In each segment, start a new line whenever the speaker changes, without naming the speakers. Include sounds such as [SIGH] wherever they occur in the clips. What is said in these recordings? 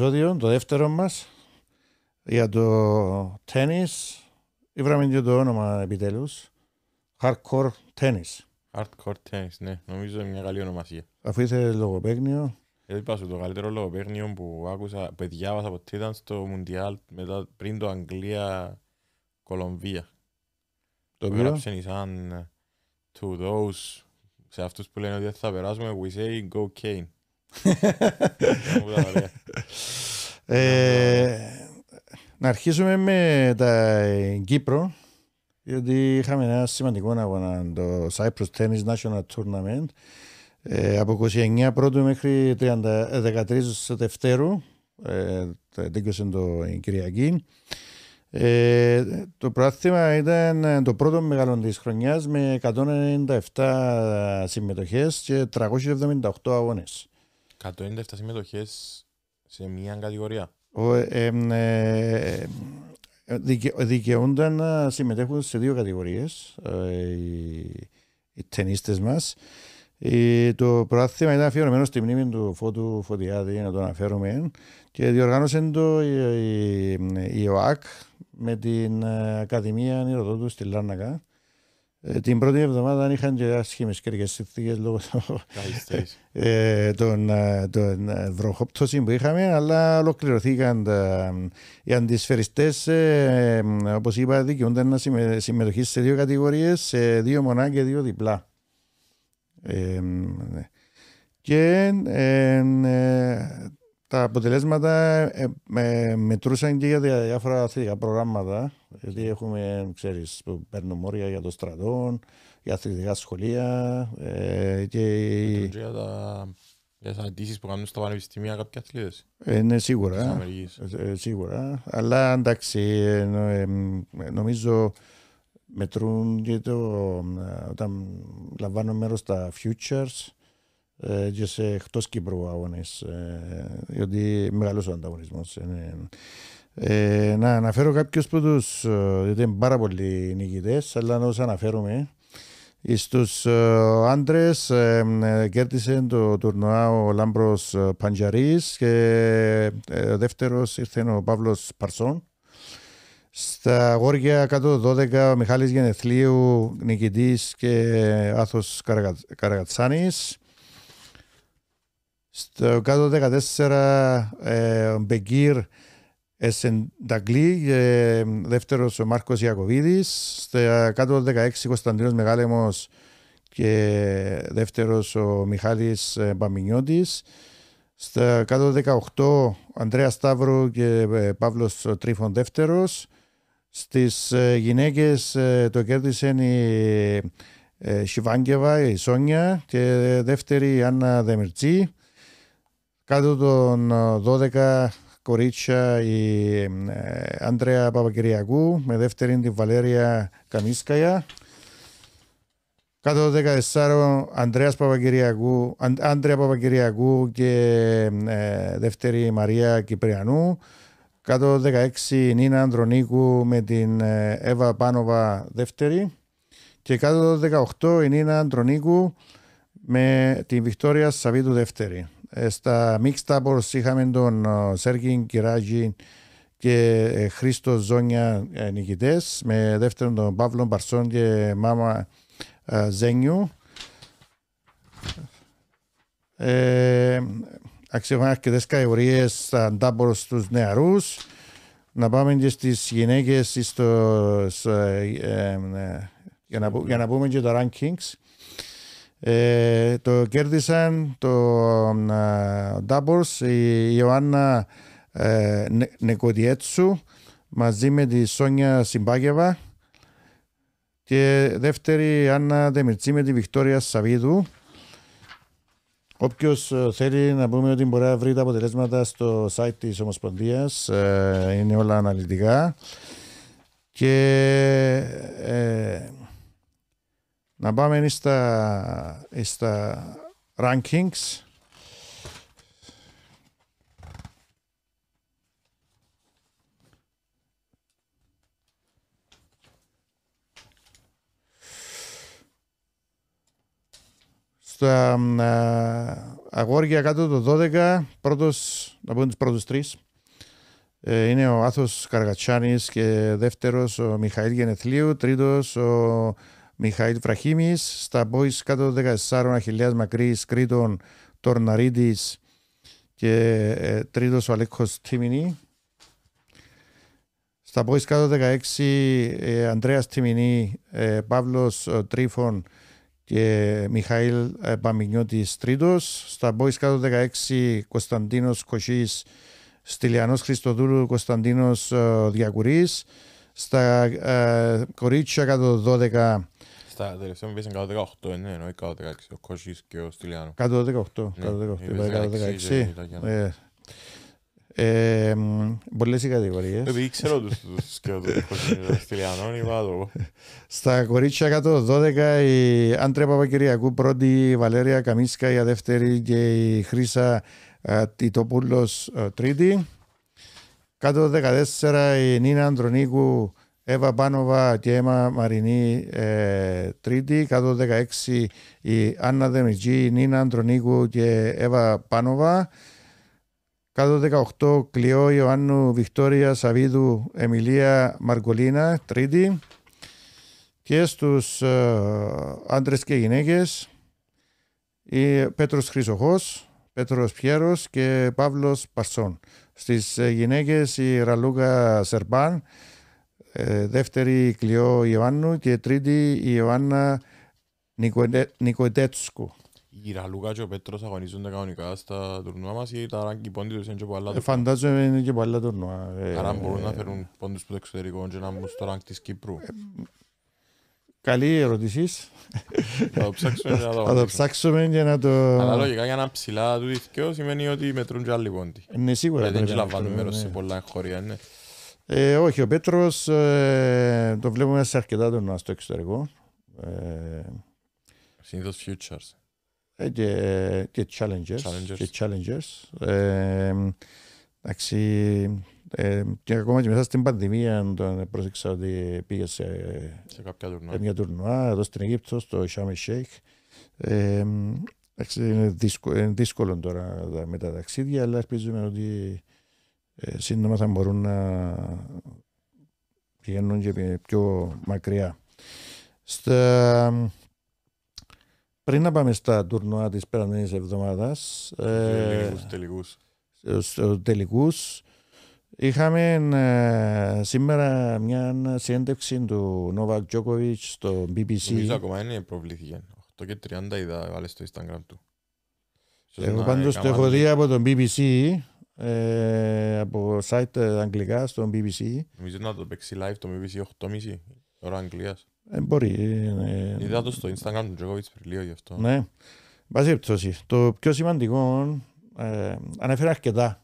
επεισόδιο, το δεύτερο μας, για το τέννις. Ήβραμε και το όνομα επιτέλους. Hardcore Tennis.
Hardcore Tennis, ναι. Νομίζω είναι μια καλή ονομασία.
Αφού είσαι λογοπαίγνιο.
Εγώ είπα σου το καλύτερο λογοπαίγνιο που άκουσα, που διάβασα από τι ήταν στο Μουντιάλ μετά, πριν το Αγγλία-Κολομβία.
Το οποίο έγραψε
σαν to those, σε αυτούς που λένε ότι θα περάσουμε, we say go Kane
ε, να αρχίσουμε με τα Κύπρο, γιατί είχαμε ένα σημαντικό αγώνα, το Cyprus Tennis National Tournament, ε, από 29 πρώτου μέχρι 30, 13 Δευτέρου, ε, είναι το Κυριακή. Ε, το πρόθυμα ήταν το πρώτο μεγάλο της χρονιάς με 197 συμμετοχές και 378 αγώνες.
197 συμμετοχές σε μια κατηγορία.
Ο, ε, ε, ε δικαι, δικαιούνταν να συμμετέχουν σε δύο κατηγορίες ε, οι, οι ταινίστες μας. Ε, το πρόθυμα ήταν αφιερωμένος στη μνήμη του Φώτου Φωτιάδη, να το αναφέρουμε, και διοργάνωσε το η, η, ΟΑΚ με την ε, Ακαδημία Νηροδότου στη Λάρνακα. Ε, την πρώτη εβδομάδα είχαν και άσχημες καιρικές συνθήκες λόγω των, [LAUGHS] ε, των ε, βροχόπτωσεων που είχαμε, αλλά ολοκληρωθήκαν τα, οι αντισφαιριστές. Όπως είπα, δικαιούνται να συμμετοχή σε δύο κατηγορίες, σε δύο μονά και δύο διπλά. Ε, ναι. και ε, τα αποτελέσματα ε, με, μετρούσαν και για διάφορα αθλητικά προγράμματα. Γιατί έχουμε, ξέρεις, που παίρνουμε όρια για το στρατό, για αθλητικά σχολεία ε, και...
Για τα για τις αντίσεις που κάνουν στα πανεπιστήμια κάποιοι αθλητές. Ε, ναι, σίγουρα. Ε, ε, σίγουρα.
Αλλά εντάξει, ε, ε, νομίζω μετρούν και το, όταν λαμβάνω μέρος στα futures, ε, και σε εκτός Κύπρου αγώνες, γιατί ε, μεγάλος ο ανταγωνισμός. Ε, ναι. να αναφέρω κάποιους που τους, διότι είναι πάρα πολλοί νικητές, αλλά να τους αναφέρουμε. Στους άντρες κέρδισε το τουρνουά ο Λάμπρος Παντζαρίς και ο δεύτερος ήρθε ο Παύλος Παρσόν. Στα γόρια κάτω το 12 ο Μιχάλης Γενεθλίου νικητής και Άθος Καραγατσάνης. Στο κάτω 14 ε, ο Μπεγκύρ Εσενταγκλή, ε, δεύτερος ο Μάρκος Ιακωβίδης. Στο κάτω 16 Κωνσταντίνος Μεγάλεμος και δεύτερος ο Μιχάλης ε, Μπαμινιώτης. Στο κάτω 18 Ανδρέας Σταύρου και ε, Παύλος Τρίφων δεύτερος. Στις ε, γυναίκες το κέρδισε η Σιβάνκεβα, η Σόνια και δεύτερη η Άννα Δεμιρτζή. Κάτω των 12 ε, κορίτσια η ε, Άντρεα Παπακυριακού, με δεύτερη την Βαλέρια Καμίσκαια. Κάτω των 14 Ανδρέας Παπακυριακού, Άντρεα Παπακυριακού και ε, δεύτερη Μαρία Κυπριανού. Κάτω 16 Νίνα Ανδρονίκου με την Εύα Πάνοβα δεύτερη. Και κάτω 18 η Νίνα Ανδρονίκου με την Βικτόρια Σαββίτου δεύτερη. Ε, στα μίξ doubles είχαμε τον Σέργιν Κυράγι και ε, Χρήστο Ζόνια ε, νικητές, με δεύτερον τον Παύλο Μπαρσόν και Μάμα Ζένιου. Ε, Αξιωμένα δε στα ντάμπορ στους νεαρούς. Να πάμε και στις γυναίκες για, να, για να πούμε και τα rankings. Ε, το κέρδισαν το ε, Ντάμπορς, η Ιωάννα ε, Νεκοδιέτσου μαζί με τη Σόνια Συμπάγεβα και δεύτερη η Άννα Δεμιρτσί με τη Βικτόρια Σαβίδου. Όποιος ε, θέλει να πούμε ότι μπορεί να βρει τα αποτελέσματα στο site της Ομοσπονδίας, είναι όλα αναλυτικά. Και να πάμε στα, στα rankings. Στα αγόρια κάτω το 12, πρώτος, να πούμε τους πρώτους τρεις, ε, είναι ο Άθος Καργατσάνης και δεύτερος ο Μιχαήλ Γενεθλίου, τρίτος ο Μιχαήλ Φραχίμης, στα boys κάτω των 14 Αχιλιάς Μακρύς, Κρήτον, Τορναρίδης και ε, τρίτος ο Αλέκος Στα boys κάτω 16 ε, Ανδρέας Τιμινή, ε, ε, Τρίφων και Μιχαήλ ε, Παμινιώτης τρίτος. Στα boys κάτω 16 Κωνσταντίνος Κοσής, Στυλιανός Χριστοδούλου, Κωνσταντίνος ε, Στα κορίτσια κάτω 12
στα τελευταία μου πέσαν 118, ναι, εννοεί 116, ο Κώσης και ο Στυλιάνο. 118, 118,
116. Πολλές οι κατηγορίες. Επειδή ξέρω τους και τους Στυλιανών, είπα το. Στα κορίτσια 112 η Άντρε Παπακυριακού πρώτη, η Βαλέρια Καμίσκα η δεύτερη και η Χρύσα ε, Τιτοπούλος ε, τρίτη. Κάτω 14 η Νίνα Αντρονίκου Εύα Πάνοβα και Έμα Μαρινή ε, τρίτη, 16 η Άννα Δεμιτζή, Νίνα Αντρονίκου και Εύα Πάνοβα. 18 Κλειό Ιωάννου Βικτόρια Σαβίδου Εμιλία Μαρκολίνα, τρίτη. Και στους ε, άντρες και γυναίκες, η Πέτρος Χρυσοχός, Πέτρος Πιέρος και Παύλος Παρσόν. Στις ε, γυναίκες η Ραλούκα Σερπάν, ε, δεύτερη η Κλειό Ιωάννου και τρίτη η Ιωάννα Νικοετέτσκου.
Η Ραλούκα και ο Πέτρος αγωνίζονται κανονικά στα τουρνουά μας ή τα ράγκη πόντι τους είναι και πολλά ε, τουρνουά. Φαντάζομαι
είναι και πολλά τουρνουά. Ε, Άρα μπορούν να φέρουν
πόντους που το εξωτερικό και να μπουν
στο ράγκ της Κύπρου. Καλή ερωτησή. Θα το ψάξουμε για να το, το ψάξουμε να το... Αλλά λογικά
για να ψηλά του δυσκαιό σημαίνει ότι μετρούν και άλλοι
πόντι. Είναι σίγουρα. Δεν δηλαδή λαμβάνουν μέρος σε ναι.
πολλά χωρία. Ναι.
Ε, όχι, ο Πέτρος ε, το βλέπουμε σε αρκετά τον στο εξωτερικό. Ε, Συνήθως futures. Ε, και, και challengers. challengers. Και challengers. Ε, εντάξει, ε, και ακόμα και μέσα στην πανδημία τον πρόσεξα ότι πήγε σε, σε κάποια τουρνουά. Σε μια τουρνουά, εδώ στην Αιγύπτο, στο Σάμε Σέικ. Ε, εντάξει, είναι δύσκολο, είναι δύσκολο τώρα με τα ταξίδια, αλλά ελπίζουμε ότι ε, σύντομα θα μπορούν να πηγαίνουν και πιο μακριά. Στα... Πριν να πάμε στα τουρνουά της περασμένης εβδομάδας, ε, τελικούς, τελικούς. Στους τελικούς, είχαμε ε, σήμερα μια συνέντευξη του Νόβακ Τζόκοβιτ στο BBC. Νομίζω ακόμα
είναι προβλήθηκε. 8 και 30 είδα, βάλει στο Instagram του.
Εγώ πάντως το έχω δει από τον BBC ε, από site ε, αγγλικά στο BBC.
Νομίζω να το παίξει live το BBC 8.30 ώρα Αγγλίας. Ε, μπορεί. Ε, ε, Είδα το στο Instagram του Τζοκοβιτς πριν λίγο γι' αυτό.
Ναι. Βάζει Το πιο σημαντικό, ε, ανέφερε αρκετά.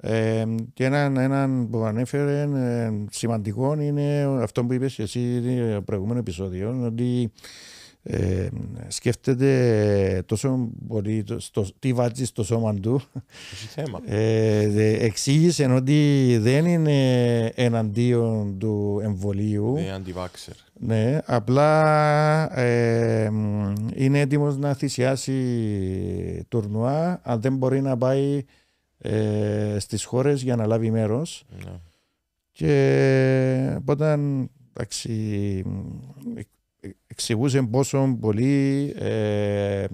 Ε, και έναν, που ανέφερε ε, σημαντικό είναι αυτό που είπες εσύ το προηγούμενο επεισόδιο, ότι ε, σκέφτεται τόσο μπορεί στο, τι βάζει στο σώμα του. Ε, εξήγησε ότι δεν είναι εναντίον του εμβολίου. Είναι αντιβάξερ. Ναι, απλά ε, είναι έτοιμος να θυσιάσει τουρνουά αν δεν μπορεί να πάει ε, στις χώρες για να λάβει μέρος. Ναι. Και όταν εντάξει, εξηγούσε πόσο πολύ ε, ε,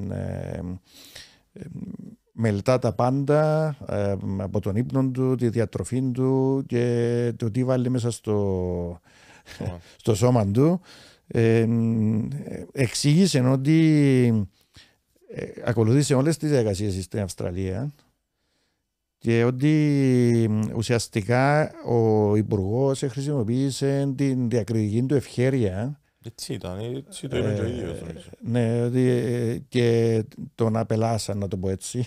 ε τα πάντα ε, από τον ύπνο του, τη διατροφή του και το τι βάλει μέσα στο, [LAUGHS] στο σώμα του. εξήγησε ότι ακολουθήσε όλες τις διαδικασίες στην Αυστραλία και ότι ουσιαστικά ο υπουργός χρησιμοποίησε την διακριτική του ευχέρεια
έτσι ήταν, έτσι το είπε και ο ίδιος. Ναι,
ε, και τον απελάσαν να το πω έτσι.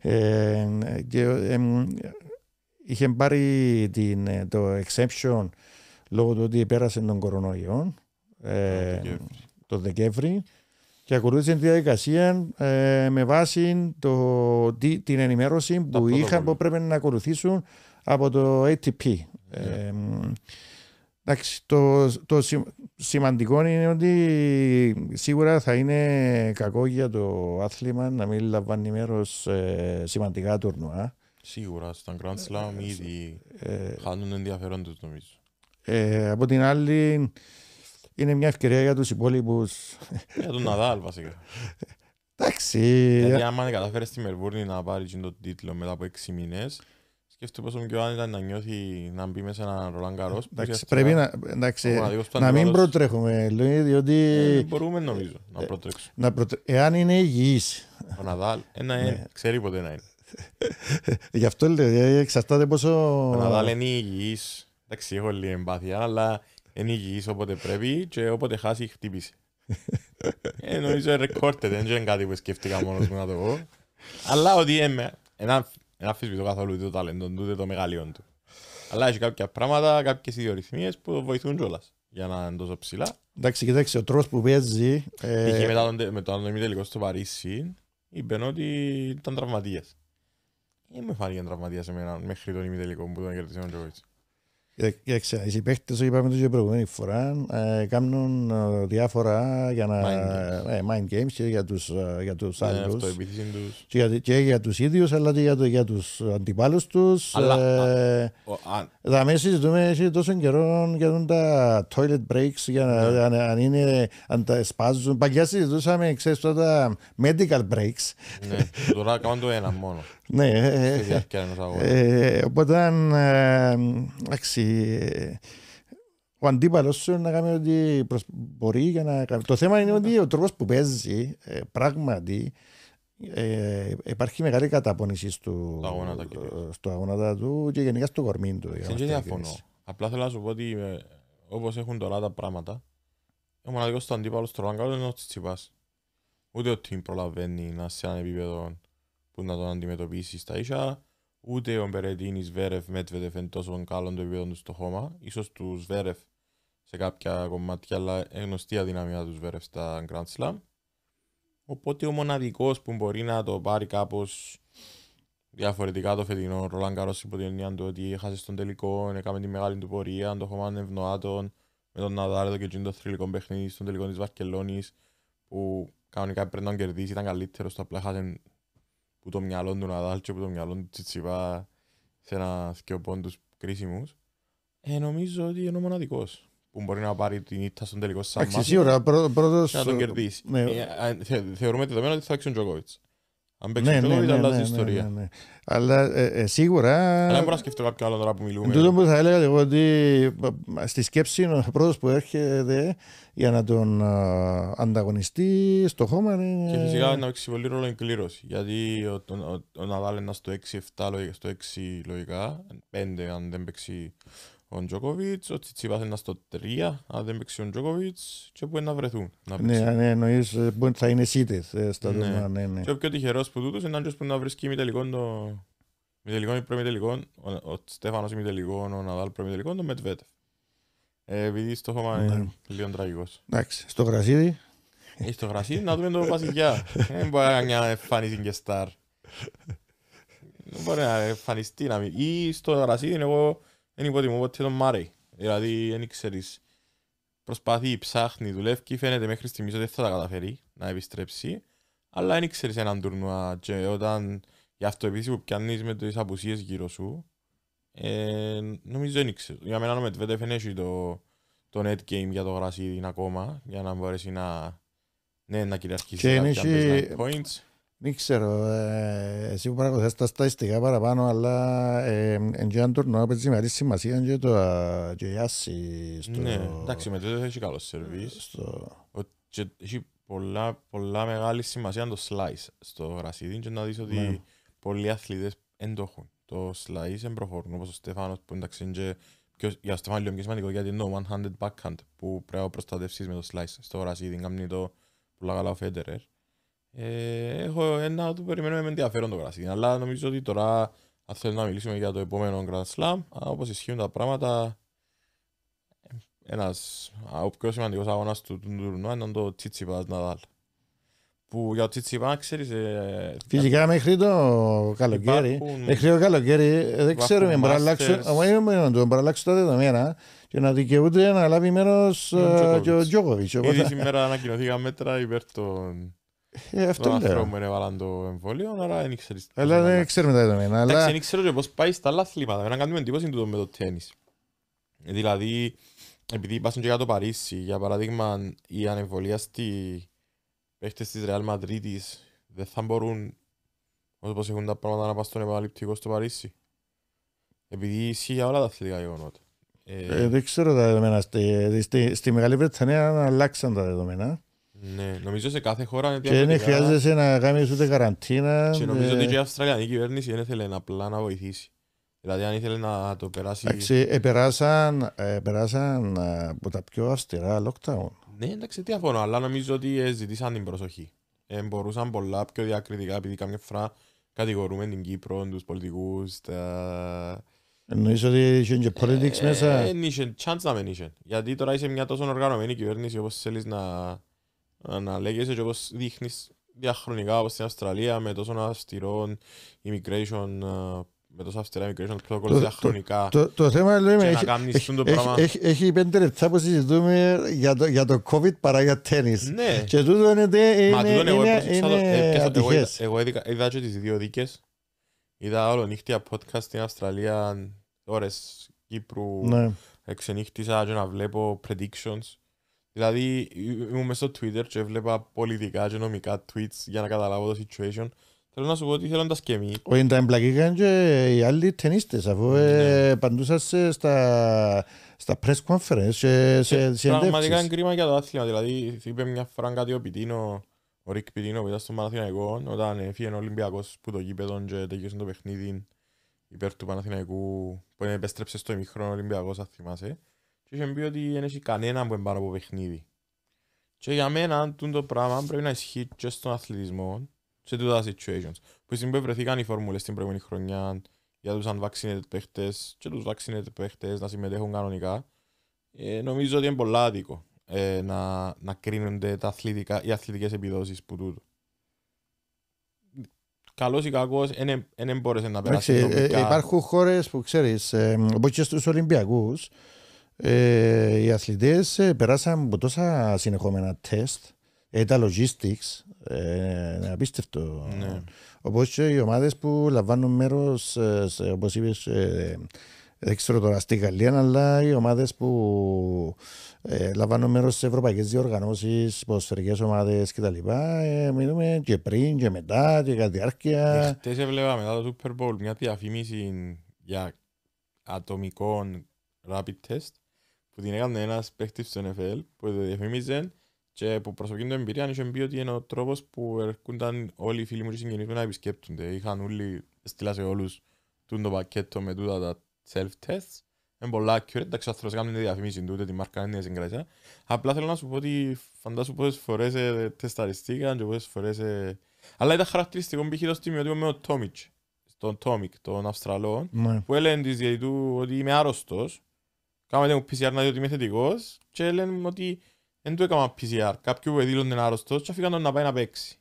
Ε, και, είχε πάρει την, ε, το exception λόγω του ότι πέρασε τον κορονοϊό ε, το Δεκέμβρη και ακολούθησε τη διαδικασία με βάση την ενημέρωση που είχαν που πρέπει να ακολουθήσουν από το ATP. Ναι. Εντάξει, το, το σημαντικό είναι ότι σίγουρα θα είναι κακό για το άθλημα να μην λαμβάνει μέρος ε, σημαντικά τουρνουά.
Σίγουρα, στα Grand Slam ε, ήδη ε, χάνουν ενδιαφέρον νομίζω.
Ε, από την άλλη, είναι μια ευκαιρία για τους υπόλοιπους. Για τον Ναδάλ βασικά. Εντάξει. Γιατί
αν καταφέρει στη Μερβούρνη να πάρεις τον τίτλο μετά από 6 μήνες, Σκέφτομαι πόσο πιο ήταν να νιώθει να μπει μέσα ένα Ρολάν Καρός. Εντάξει, πρέπει να, εντάξει, να μην
προτρέχουμε, λέει, διότι... Ε, δεν μπορούμε
νομίζω να ε, προτρέξουμε.
Να προτρέ... Εάν είναι υγιής.
Ο Ναδάλ, ένα, είναι, ξέρει ποτέ να είναι.
[LAUGHS] Γι' αυτό λέει, εξαρτάται πόσο... Ο Ναδάλ
είναι υγιής. Εντάξει, έχω λίγη εμπάθεια, αλλά είναι υγιής όποτε πρέπει και όποτε χάσει χτύπησε. [LAUGHS] ε, νομίζω ρεκόρτεται, δεν είναι κάτι που σκέφτηκα μόνος μου να το πω. αλλά ότι είμαι... Ένα δεν αφισβητώ καθόλου το ταλέντο του, το μεγαλείο του. Αλλά έχει κάποια πράγματα, κάποιες ιδιορυθμίες που βοηθούν κιόλας για να είναι τόσο ψηλά.
Εντάξει, κοιτάξτε, ο τρόπος που παίζει. Ε... μετά
τον, με τον στο Παρίσι, είπε ότι ήταν τραυματίες. Δεν μου φάνηκε τραυματία μέχρι τον ημιτελικό που τον κερδίσει ο
οι παίχτες, είπαμε την προηγούμενη φορά, ε, κάνουν ε, διάφορα για να... Mind games ε, και για τους, για τους ναι, άλλους. Και για, και για τους ίδιους, αλλά και για, το, για τους αντιπάλους τους. Αλλά... Ε, συζητούμε τόσο καιρό για τα toilet breaks, για να, ναι. αν, είναι, αν τα σπάζουν. Παγιά συζητούσαμε, ξέρεις, τότε medical breaks.
Ναι, τώρα κάνω το ένα μόνο.
Ναι, ε, ε, οπότε ε, εντάξει, ο αντίπαλος σου να κάνει ότι μπορεί για να κάνει. Το θέμα είναι ότι ο τρόπος που παίζει ε, πράγματι ε, υπάρχει μεγάλη καταπονησή στο, αγωνάτα, στο αγωνάτα του και γενικά στο κορμί του. Δεν διαφωνώ.
Απλά θέλω να σου πω ότι ε, όπως έχουν τώρα τα πράγματα, ο μοναδικός του αντίπαλος στο ράγκαλο είναι ο Τσιτσιπάς. Ούτε ο Τιμ προλαβαίνει να σε ένα επίπεδο που να τον αντιμετωπίσεις στα ίσα. Ούτε ο Μπερετίνη, Βέρεφ, Μέτβεδεφ είναι τόσο καλό το επίπεδο του στο χώμα. σω τους Βέρεφ σε κάποια κομμάτια, αλλά γνωστή αδυναμία τους Βέρεφ στα Grand Slam. Οπότε ο μοναδικός που μπορεί να το πάρει κάπως διαφορετικά το φετινό Ρολάν Καρός υπό την έννοια του ότι έχασε στον τελικό, έκαμε τη μεγάλη του πορεία, το χώμα ευνοάτων με τον Ναδάρετο και το θρηλυκό παιχνίδι στον τελικό της Βαρκελόνης που κανονικά πρέπει να τον κερδίσει, ήταν καλύτερος, απλά χάσε που το μυαλό του Ναδάλ και που το μυαλό του Τσιτσιπά σε ένα δυο πόντους κρίσιμους, ε, νομίζω ότι είναι ο μοναδικός που μπορεί να πάρει την ήττα στον τελικό σαν μάθος και να τον κερδίσει. Ναι. Ε, θε, θεωρούμε δεδομένο ότι θα έξω ο Τζοκόβιτς. Αν παίξεις ναι, ναι ναι, ναι, ναι, ιστορία. Ναι,
Αλλά ε, ε, σίγουρα... Αλλά δεν μπορώ να σκεφτώ κάποιο άλλο τώρα που μιλούμε. Τούτο που θα έλεγα εγώ ότι ε, στη σκέψη ο πρώτος που έρχεται για να τον ανταγωνιστεί στο χώμα είναι... Και φυσικά
να παίξει πολύ ρόλο η κλήρωση. Γιατί ο Ναδάλ είναι στο 6-7 στο 6 λογικά, 5 αν δεν παίξει ο Τζόκοβιτς, ο Τσιτσιπάς είναι στο 3, αν δεν παίξει ο Τζόκοβιτς και μπορεί να βρεθούν. Να ναι,
ναι, εννοείς ε, θα είναι σίτες ε, στο ναι. Δόμα, ναι, ναι. Και ο
πιο τυχερός που τούτος είναι άντρος που να βρίσκει μη τελικών το... Μη τελικών ή πρώμη τελικών, ο, ο Στέφανος μη τελικών, ο Ναδάλ πρώμη τελικών, το Μετβέτεφ. Ε, επειδή στο χώμα ναι. είναι λίγο τραγικός.
Εντάξει, στο γρασίδι.
Ε, στο γρασίδι να δούμε το βασιλιά. Δεν μπορεί να κάνει εμφανίσει και στάρ. Δεν μπορεί να εμφανιστεί να μην. Ή στο γρασίδι εγώ δεν υποτιμώ ποτέ τον Μάρεϊ. Δηλαδή, δεν ξέρεις. προσπαθεί, ψάχνει, δουλεύει, και φαίνεται μέχρι στιγμής ότι δεν θα τα καταφέρει να επιστρέψει. Αλλά δεν ξέρεις έναν τουρνουά και όταν η αυτοεπίθεση που πιάνεις με τις απουσίες γύρω σου, ε, νομίζω δεν ξέρεις. Για μένα νομίζω ότι δεν έχει το, το net game για το γρασίδι ακόμα, για να μπορέσει να, ναι, να κυριαρχήσει κάποια
points. Δεν ξέρω, ε, εσύ που παρακολουθείς τα στατιστικά παραπάνω, αλλά ε, και αν τουρνό παίζει μεγάλη σημασία και το Γιάσι
στο... Ναι, εντάξει, με τέτοιο έχει καλό σερβίς. έχει πολλά, πολλά μεγάλη σημασία το slice στο γρασίδι και να δεις ότι ναι. πολλοί αθλητές δεν το έχουν. Το slice δεν προχωρούν, όπως ο Στέφανος που εντάξει είναι και για Στέφανο λίγο πιο σημαντικό γιατί είναι το one-handed backhand που πρέπει να προστατεύσεις με το slice. Στο γρασίδι κάνει το πολλά καλά ο Φέντερερ ε, έχω ένα που περιμένουμε με ενδιαφέρον το κρασί. Αλλά νομίζω ότι τώρα, αν θέλουμε να μιλήσουμε για το επόμενο Grand Slam, όπως ισχύουν τα πράγματα, ένας ο πιο σημαντικός αγώνας του τουρνουά ήταν το Τσίτσιπα Ναδάλ. Που για το Τσίτσιπα ξέρεις. Ε,
Φυσικά μέχρι το καλοκαίρι. Μέχρι το καλοκαίρι ε, δεν ξέρουμε. Μπορεί να ε, αλλάξει τα δεδομένα και να δικαιούται να λάβει μέρος και ο Τζόκοβιτ. Ήδη σήμερα
ανακοινωθήκαν μέτρα υπέρ των
ε, αυτό λέω. Τον μου
έβαλαν το εμβόλιο, άρα δεν ξέρεις.
Αλλά δεν ξέρουμε τα δεδομένα. Αλλά... δεν
ξέρω και πώς πάει στα άλλα αθλήματα. Να κάνουμε εντύπωση του με το τέννις. Δηλαδή, επειδή πάσουν και για το Παρίσι, για παράδειγμα, οι ανεμβολίαστοι παίχτες της Ρεάλ Μαδρίτης δεν θα μπορούν όπως έχουν τα πράγματα να πάνε στον επαναληπτικό στο Παρίσι. Επειδή ισχύει για όλα τα αθλητικά γεγονότα. Ε, ε δεν
ξέρω τα δεδομένα. Στη, ε, στη, στη Μεγάλη Βρετανία αλλάξαν τα δεδομένα.
Ναι, νομίζω σε κάθε χώρα είναι διαφορετικά. Και δεν χρειάζεσαι
να κάνεις ούτε καραντίνα. Και νομίζω ε. ότι και η
Αυστραλιανή κυβέρνηση δεν ήθελε απλά να βοηθήσει. Δηλαδή αν ήθελε να το περάσει... Εντάξει,
επεράσαν, επεράσαν ε, από τα πιο αυστηρά lockdown.
Ναι, εντάξει, τι αφώνω, αλλά νομίζω ότι ε, ζητήσαν την προσοχή. Ε, μπορούσαν πολλά πιο διακριτικά, επειδή κάποια φορά κατηγορούμε την Κύπρο, τους πολιτικούς, τα...
Εννοείς ότι είχε και politics μέσα. Δεν
είχε, chance να μην είχε. Γιατί τώρα είσαι μια τόσο οργανωμένη κυβέρνηση όπως θέλεις να αναλέγεσαι και όπως δείχνεις διαχρονικά όπως στην Αυστραλία με τόσο αυστηρό immigration ε, με τόσο αυστηρά immigration protocols διαχρονικά το, το, το θέμα λέμε, έχει, έχει, το πράγμα... έχει,
έχει, πέντε λεπτά που συζητούμε για το, για το COVID παρά για τέννις ναι. και τούτο είναι, είναι, Μα, τούτο είναι, είναι, είναι ατυχές
εγώ, εγώ είδα και τις δύο δίκες είδα όλο νύχτια podcast στην Αυστραλία ώρες Κύπρου ναι. εξενύχτησα και να βλέπω predictions Δηλαδή ήμουν μέσα στο Twitter και έβλεπα πολιτικά και νομικά tweets για να καταλάβω το situation. Θέλω να σου πω ότι θέλω να τα σκεμί.
Όχι, τα εμπλακήκαν και οι άλλοι ταινίστες, αφού ναι. ναι. Ε, παντούσαν στα, στα press conference και ε, σε συνέντευξεις. Πραγματικά είναι
κρίμα για το άθλημα. Δηλαδή, είπε μια φορά κάτι ο Πιτίνο, ο Ρικ Πιτίνο που ήταν στον Παναθηναϊκό, όταν έφυγε ο Ολυμπιακός που το γήπεδο και τελειώσε το παιχνίδι υπέρ του Παναθηναϊκού, που επέστρεψε στο ημίχρονο Ολυμπιακός, αν θυμάσαι. Και είχε πει ότι δεν έχει κανέναν που είναι πάνω από παιχνίδι. Και για μένα το πράγμα πρέπει να ισχύει και στον αθλητισμό σε τούτα situations. Που στην οποία βρεθήκαν οι φόρμουλες την προηγούμενη χρονιά για τους unvaccinated παίχτες και τους vaccinated παίχτες να συμμετέχουν κανονικά. Ε, νομίζω ότι είναι πολλά άδικο ε, να, να κρίνονται τα αθλητικά, οι αθλητικές επιδόσεις που τούτο. Καλός ή κακός, δεν μπόρεσε να περάσει. Ε, ε, υπάρχουν
χώρες που ξέρεις, ε, όπως και στους Ολυμπιακούς, ε, οι αθλητές ε, περάσαν από τόσα συνεχόμενα τεστ, ε, τα logistics, ε, απίστευτο. Ναι. Όπως και οι ομάδες που λαμβάνουν μέρος, ε, σε, ε, δεν ξέρω τώρα στη Γαλλία, αλλά οι ομάδες που ε, λαμβάνουν μέρος σε ευρωπαϊκές διοργανώσεις, ποσφαιρικέ ομάδες κτλ. Ε, μιλούμε και πριν και μετά και κατά διάρκεια.
Χθε έβλεπα μετά το Super Bowl μια διαφήμιση για ατομικό rapid test που την έκανε ένας παίχτης στο NFL που το διαφημίζε και που προσωπική του εμπειρία είχε πει ότι είναι ο τρόπος που έρχονταν όλοι οι φίλοι μου και συγγενείς μου να επισκέπτονται. Είχαν όλοι, στείλα σε όλους το πακέτο με τούτα τα self-tests. Είναι πολλά accurate, εντάξει ο άνθρωπος κάνει τη διαφημίση του, τη μάρκα είναι συγκράτησα. Απλά θέλω να σου πω ότι φαντάσου πόσες φορές ε, τεσταριστήκαν και πόσες φορές... Ε... Αλλά ήταν χαρακτηριστικό π.χ. το ότι είμαι ο Τόμιτ, τον Τόμικ, τον Αυστραλό, ναι. που έλεγε της ότι είμαι άρρωστος κάμε μου PCR να δει ότι είμαι θετικός και λένε ότι δεν του έκανα PCR. Κάποιοι που δήλωνε άρρωστος και αφήκαν τον να πάει να παίξει.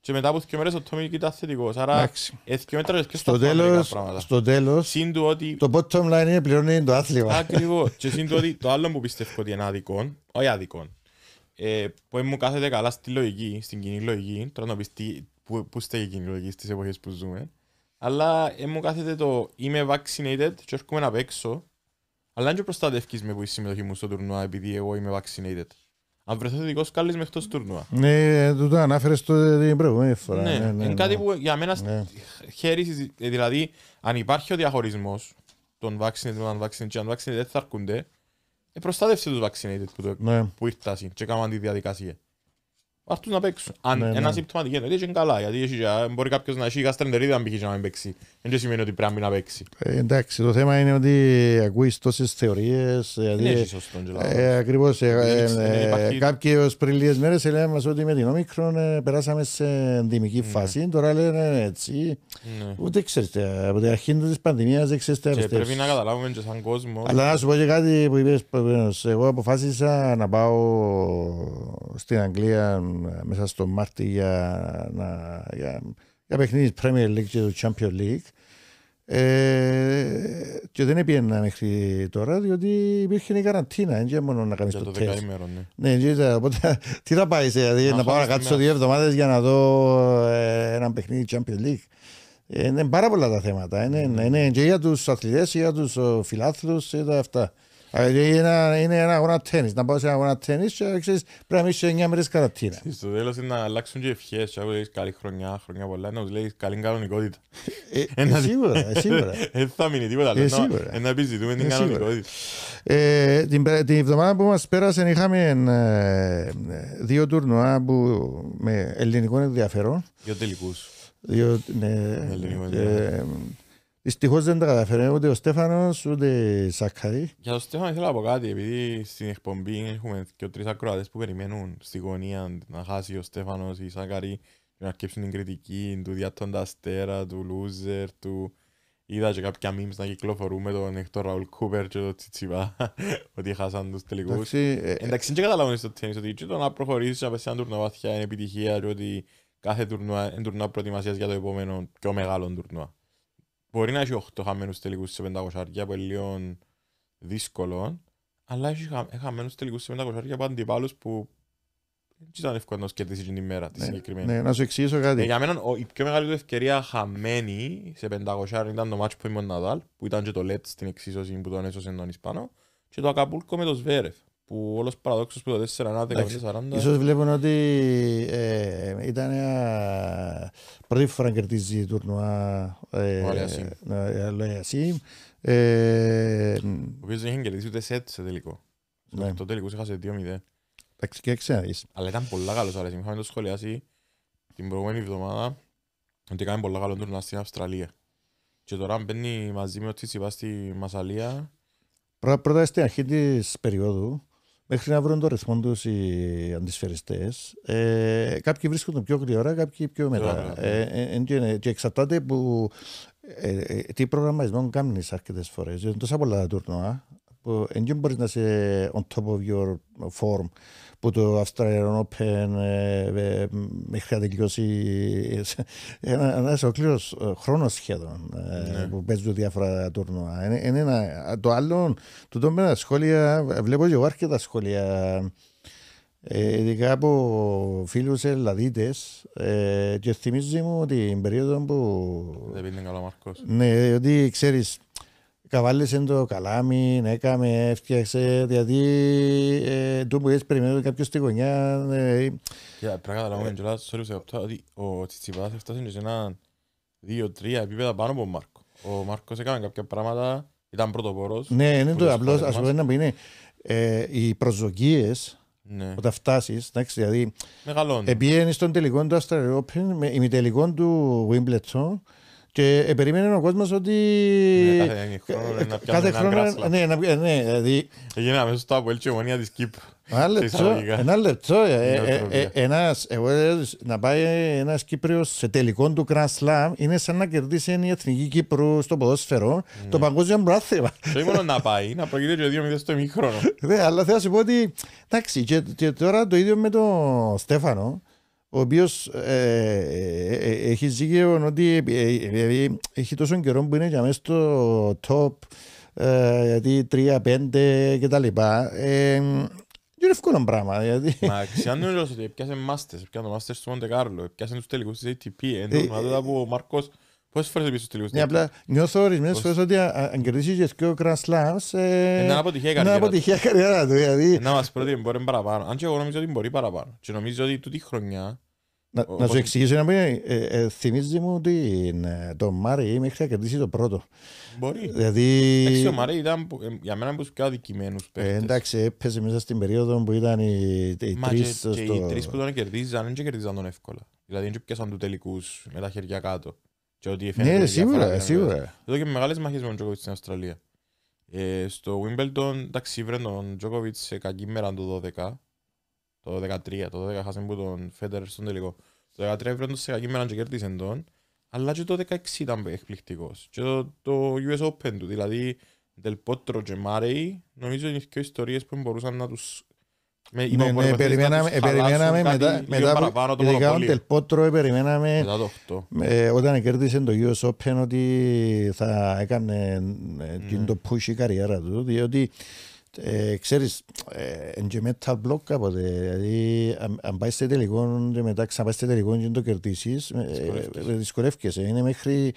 Και μετά από δύο μέρες ο Τόμι ήταν θετικός. Άρα έθιο μέτρα και στο τέλος,
στο τέλος σύντου ότι... το bottom line είναι πληρώνει το άθλημα.
Ακριβώς. [LAUGHS] και σύντου ότι το άλλο που πιστεύω ότι είναι αδικό, όχι αδικό, ε, που μου κάθεται καλά στη λογική, στην κοινή λογική, τώρα να πεις που, που στέγει η κοινή λογική στις εποχές που ζούμε, αλλά μου κάθεται το είμαι vaccinated και έρχομαι να παίξω αλλά αν και προστατεύκεις με που είσαι συμμετοχή μου στο τουρνουά επειδή εγώ είμαι vaccinated. Αν βρεθώ θετικός καλείς με εκτός τουρνουά.
Ναι, ε, το ανάφερες το ε, την προηγούμενη φορά. Ναι, ναι, ναι είναι ναι. κάτι
που για μένα ναι. δηλαδή αν υπάρχει ο διαχωρισμός των vaccinated, unvaccinated και unvaccinated δεν θα αρκούνται, ε, προστάτευσε τους vaccinated που, το, που ήρθασαν και έκαναν τη διαδικασία αυτούς να παίξουν. Αν ναι, ένας ναι. συμπτωματική εντερία είναι καλά, γιατί έχει, ε, μπορεί κάποιος να έχει γαστρεντερίδα αν πήγε να μην παίξει. Δεν σημαίνει ότι πρέπει να παίξει.
Ε, εντάξει, το θέμα είναι ότι ακούεις τόσες θεωρίες. Δηλαδή, δεν σωστό. Ε, ακριβώς. Ε, ε, ε, υπάρχει... Κάποιες πριν λίγες μέρες έλεγαν μας ότι με την όμικρον ε, περάσαμε σε ενδυμική ναι. φάση. Ναι. Τώρα λένε έτσι. Ναι. Ούτε ξέρετε, από την αρχή της πανδημίας δεν ξέρετε. Και πρέπει να καταλάβουμε και
σαν κόσμο. Αλλά να
σου πω και κάτι που είπες Εγώ αποφάσισα να πάω στην Αγγλία μέσα στο Μάρτι για, να, για, για παιχνίδι Premier League και το Champions League. Ε, και δεν έπαιρνα μέχρι τώρα διότι υπήρχε η καραντίνα. Δεν είχε μόνο να κάνεις το, το τεστ. ναι, ναι οπότε, τι θα πάει, δηλαδή, να, να πάω να κάτσω δύο εβδομάδες για να δω ε, ένα παιχνίδι Champions League. Ε, είναι πάρα πολλά τα θέματα. Είναι, mm. είναι και για τους αθλητές, για τους φιλάθλου, για τα αυτά. Είναι, ένα αγώνα τέννις, να πάω σε ένα αγώνα τέννις και ξέρεις, πρέπει να μείνεις σε 9 μέρες καρατίνα.
Στο τέλος είναι να αλλάξουν και ευχές, και λέει καλή χρονιά, χρονιά πολλά, να τους λέει καλή κανονικότητα. Ε, ε, σίγουρα, ε, σίγουρα. Δεν [LAUGHS] θα μείνει τίποτα άλλο, να επιζητούμε την κανονικότητα.
Την εβδομάδα που μας πέρασαν είχαμε δύο είχαμε δύο τουρνουά ναι, με ελληνικό ενδιαφέρον. Δύο τελικούς. Δυστυχώς δεν τα καταφέρε ούτε ο Στέφανος ούτε η Σάκαρη.
Για τον Στέφανο ήθελα να πω κάτι, επειδή στην εκπομπή έχουμε και τρεις ακροατές που περιμένουν στη γωνία να χάσει ο Στέφανος ή η Σάκαρη να αρκέψουν την κριτική του διάτοντα αστέρα, του λούζερ, του. Είδα και κάποια memes να κυκλοφορούν με τον Εκτό Ραουλ Κούπερ και τον Τσιτσιβά [LAUGHS] ότι χάσαν τους τελικούς. Εντάξει, ε, ε, δεν καταλαβαίνω στο τέννη ότι το να προχωρήσεις να ένα τουρνουά είναι επιτυχία και ότι κάθε τουρνουά είναι τουρνουά προετοιμασίας για το επόμενο πιο μεγάλο τουρνουά. Μπορεί να έχει 8 χαμένους τελικούς σε 500 αρκιά που είναι λίγο δύσκολο, αλλά έχει χαμένους τελικούς σε 500 αρκιά από αντιπάλους που δεν ήταν εύκολο να σκέφτεσαι την ημέρα της ναι, συγκεκριμένη. Ναι, να σου εξηγήσω κάτι. Ε, για μένα η πιο μεγάλη του ευκαιρία χαμένη σε 500 ήταν το match που ήμουν Ναδάλ, που ήταν και το Λέτ στην εξίσωση που τον έσωσε τον Ισπανό, και το Ακαπούλκο με το Σβέρεφ που όλος παραδόξος που το 4-1, 15-40. Ίσως
βλέπουν ότι ε, ήταν μια πρώτη φορά να κερδίζει η τουρνουά ε, ο Αλιασίμ. Ε, ε, ε, ο
οποίος δεν είχε κερδίσει ούτε σετ σε τελικό. Ναι. Το τελικό είχα σε 2-0. Εντάξει
και ξέρεις.
Αλλά ήταν πολλά καλός ο Αλιασίμ. Είχαμε το σχολιάσει την προηγούμενη εβδομάδα ότι κάνει πολλά καλό τουρνουά στην Αυστραλία. Και τώρα μπαίνει μαζί με ο Τσίτσιπα στη Μασαλία.
Πρώτα στην αρχή της περίοδου Μέχρι να βρουν το ρυθμό τους οι αντισφαιριστές. Ε, κάποιοι βρίσκονται πιο γρήγορα, κάποιοι πιο μετά. Ε, ναι. ε, και εξαρτάται που. τι προγραμματισμό κάνεις αρκετές φορές. Είναι τόσα πολλά τουρνουά που δεν μπορείς να είσαι on top of your form που το Australian Open ε, ε, μέχρι να τελειώσει ε, ένας ολοκλήρος χρόνος σχεδόν ναι. που παίζουν διάφορα τουρνουά. Το άλλο, τούτο με τα σχόλια, βλέπω και εγώ αρκετά σχόλια ειδικά από φίλους ελλαδίτες και θυμίζω μου την περίοδο που... Δεν πήγαινε καλά Μάρκος. Ναι, ότι ξέρεις, Καβάλισε το καλάμι, έκαμε, έφτιαξε, γιατί ε, το που έτσι περιμένω κάποιος στη γωνιά. Ε, πρέπει να καταλάβουμε ε, και
sorry, σε αυτό, ότι ο Τσιτσιπάς έφτασε σε ένα δύο-τρία επίπεδα πάνω από τον Μάρκο. Ο Μάρκος έκανε κάποια πράγματα, ήταν πρωτοπόρος. Ναι, είναι το απλό, ας πούμε,
να πει είναι ε, οι προσδοκίες ναι. όταν φτάσεις, εντάξει, δηλαδή. Μεγαλώνει. είναι στον τελικό του Australian ημιτελικό του Wimbledon, και περίμενε ο κόσμος ότι. Ναι, κάθε χρόνο. Ναι, ναι, ναι. Δηλαδή... Έγινε αμέσως το Αποέλ και Ομονία της ΚΙΠ. Ένα λεπτό. Ε, ε, ένας, εγώ, να πάει ένας Κύπριος σε τελικό του Grand Slam είναι σαν να κερδίσει η Εθνική Κύπρου στο ποδόσφαιρο ναι. το παγκόσμιο μπράθεμα.
Δεν μόνο να πάει, να προκειται και δύο μηδέ στο ημίχρονο.
Ναι, αλλά θέλω να σου πω ότι. Εντάξει, και τώρα το ίδιο με τον Στέφανο ο οποίος ε, ε, ε, έχει ζήγειο ότι έχει τόσο καιρό που είναι για μέσα στο top, γιατί 3, 5 κτλ. Είναι εύκολο πράγμα. Γιατί... Μα
ξανά ότι πιάσε μάστερ, το μάστερ στο Μοντεκάρλο, πιάσε τους τελικούς της ATP, ενώ μετά ο Μαρκός Πόσες φορές έπεισε τελείω. Ναι, απλά νιώθω ορισμένες
φορές ότι αν κερδίσεις και ο Grand Slams. Ε, ε, να αποτυχία η καριέρα. Να αποτυχία η καριέρα του. Δηλαδή... Ε,
να μας πρότεινε μπορεί παραπάνω. Αν και εγώ νομίζω ότι μπορεί παραπάνω. Και νομίζω ότι τούτη χρονιά.
Να, να σου εξηγήσω να πει, ε, θυμίζει μου ότι το Μάρι μέχρι να κερδίσει το πρώτο. Μπορεί. Δηλαδή... Εντάξει, ο Μάρι
ήταν για μένα από τους πιο αδικημένους παίχτες.
εντάξει, έπαιζε μέσα στην περίοδο που ήταν οι, οι Μα τρεις. Και, στο... και οι τρεις
που τον κερδίζαν, δεν κερδίζαν τον εύκολα. Δηλαδή δεν πιάσαν τους τελικούς με τα χέρια κάτω. Και ότι ναι, σίγουρα, σίγουρα. Εδώ και μεγάλες μάχες με τον Τζόκοβιτς στην Αυστραλία. Ε, στο Wimbledon, εντάξει, βρε τον Τζόκοβιτς σε κακή μέρα το 12. Το 13, το 12 χάσαμε που τον Φέντερ στον τελικό. Το 13 βρε τον σε κακή μέρα και κέρδισε τον. Αλλά και το 16 ήταν εκπληκτικός. Και το, το US Open του, δηλαδή Del Potro και Murray, νομίζω είναι οι δύο ιστορίες που μπορούσαν να τους ναι, ναι, περιμέναμε, περιμέναμε μετά, μετά που ειδικά τον
Τελπότρο περιμέναμε όταν κέρδισε το US Open ότι θα έκανε ε, mm. το push η καριέρα του διότι ε, ξέρεις, ε, εν και μετά μπλοκ κάποτε, δηλαδή αν πάει σε τελικό και μετά ξαπάει σε τελικό και το κερδίσεις, ε, δυσκολεύκεσαι, είναι μέχρι,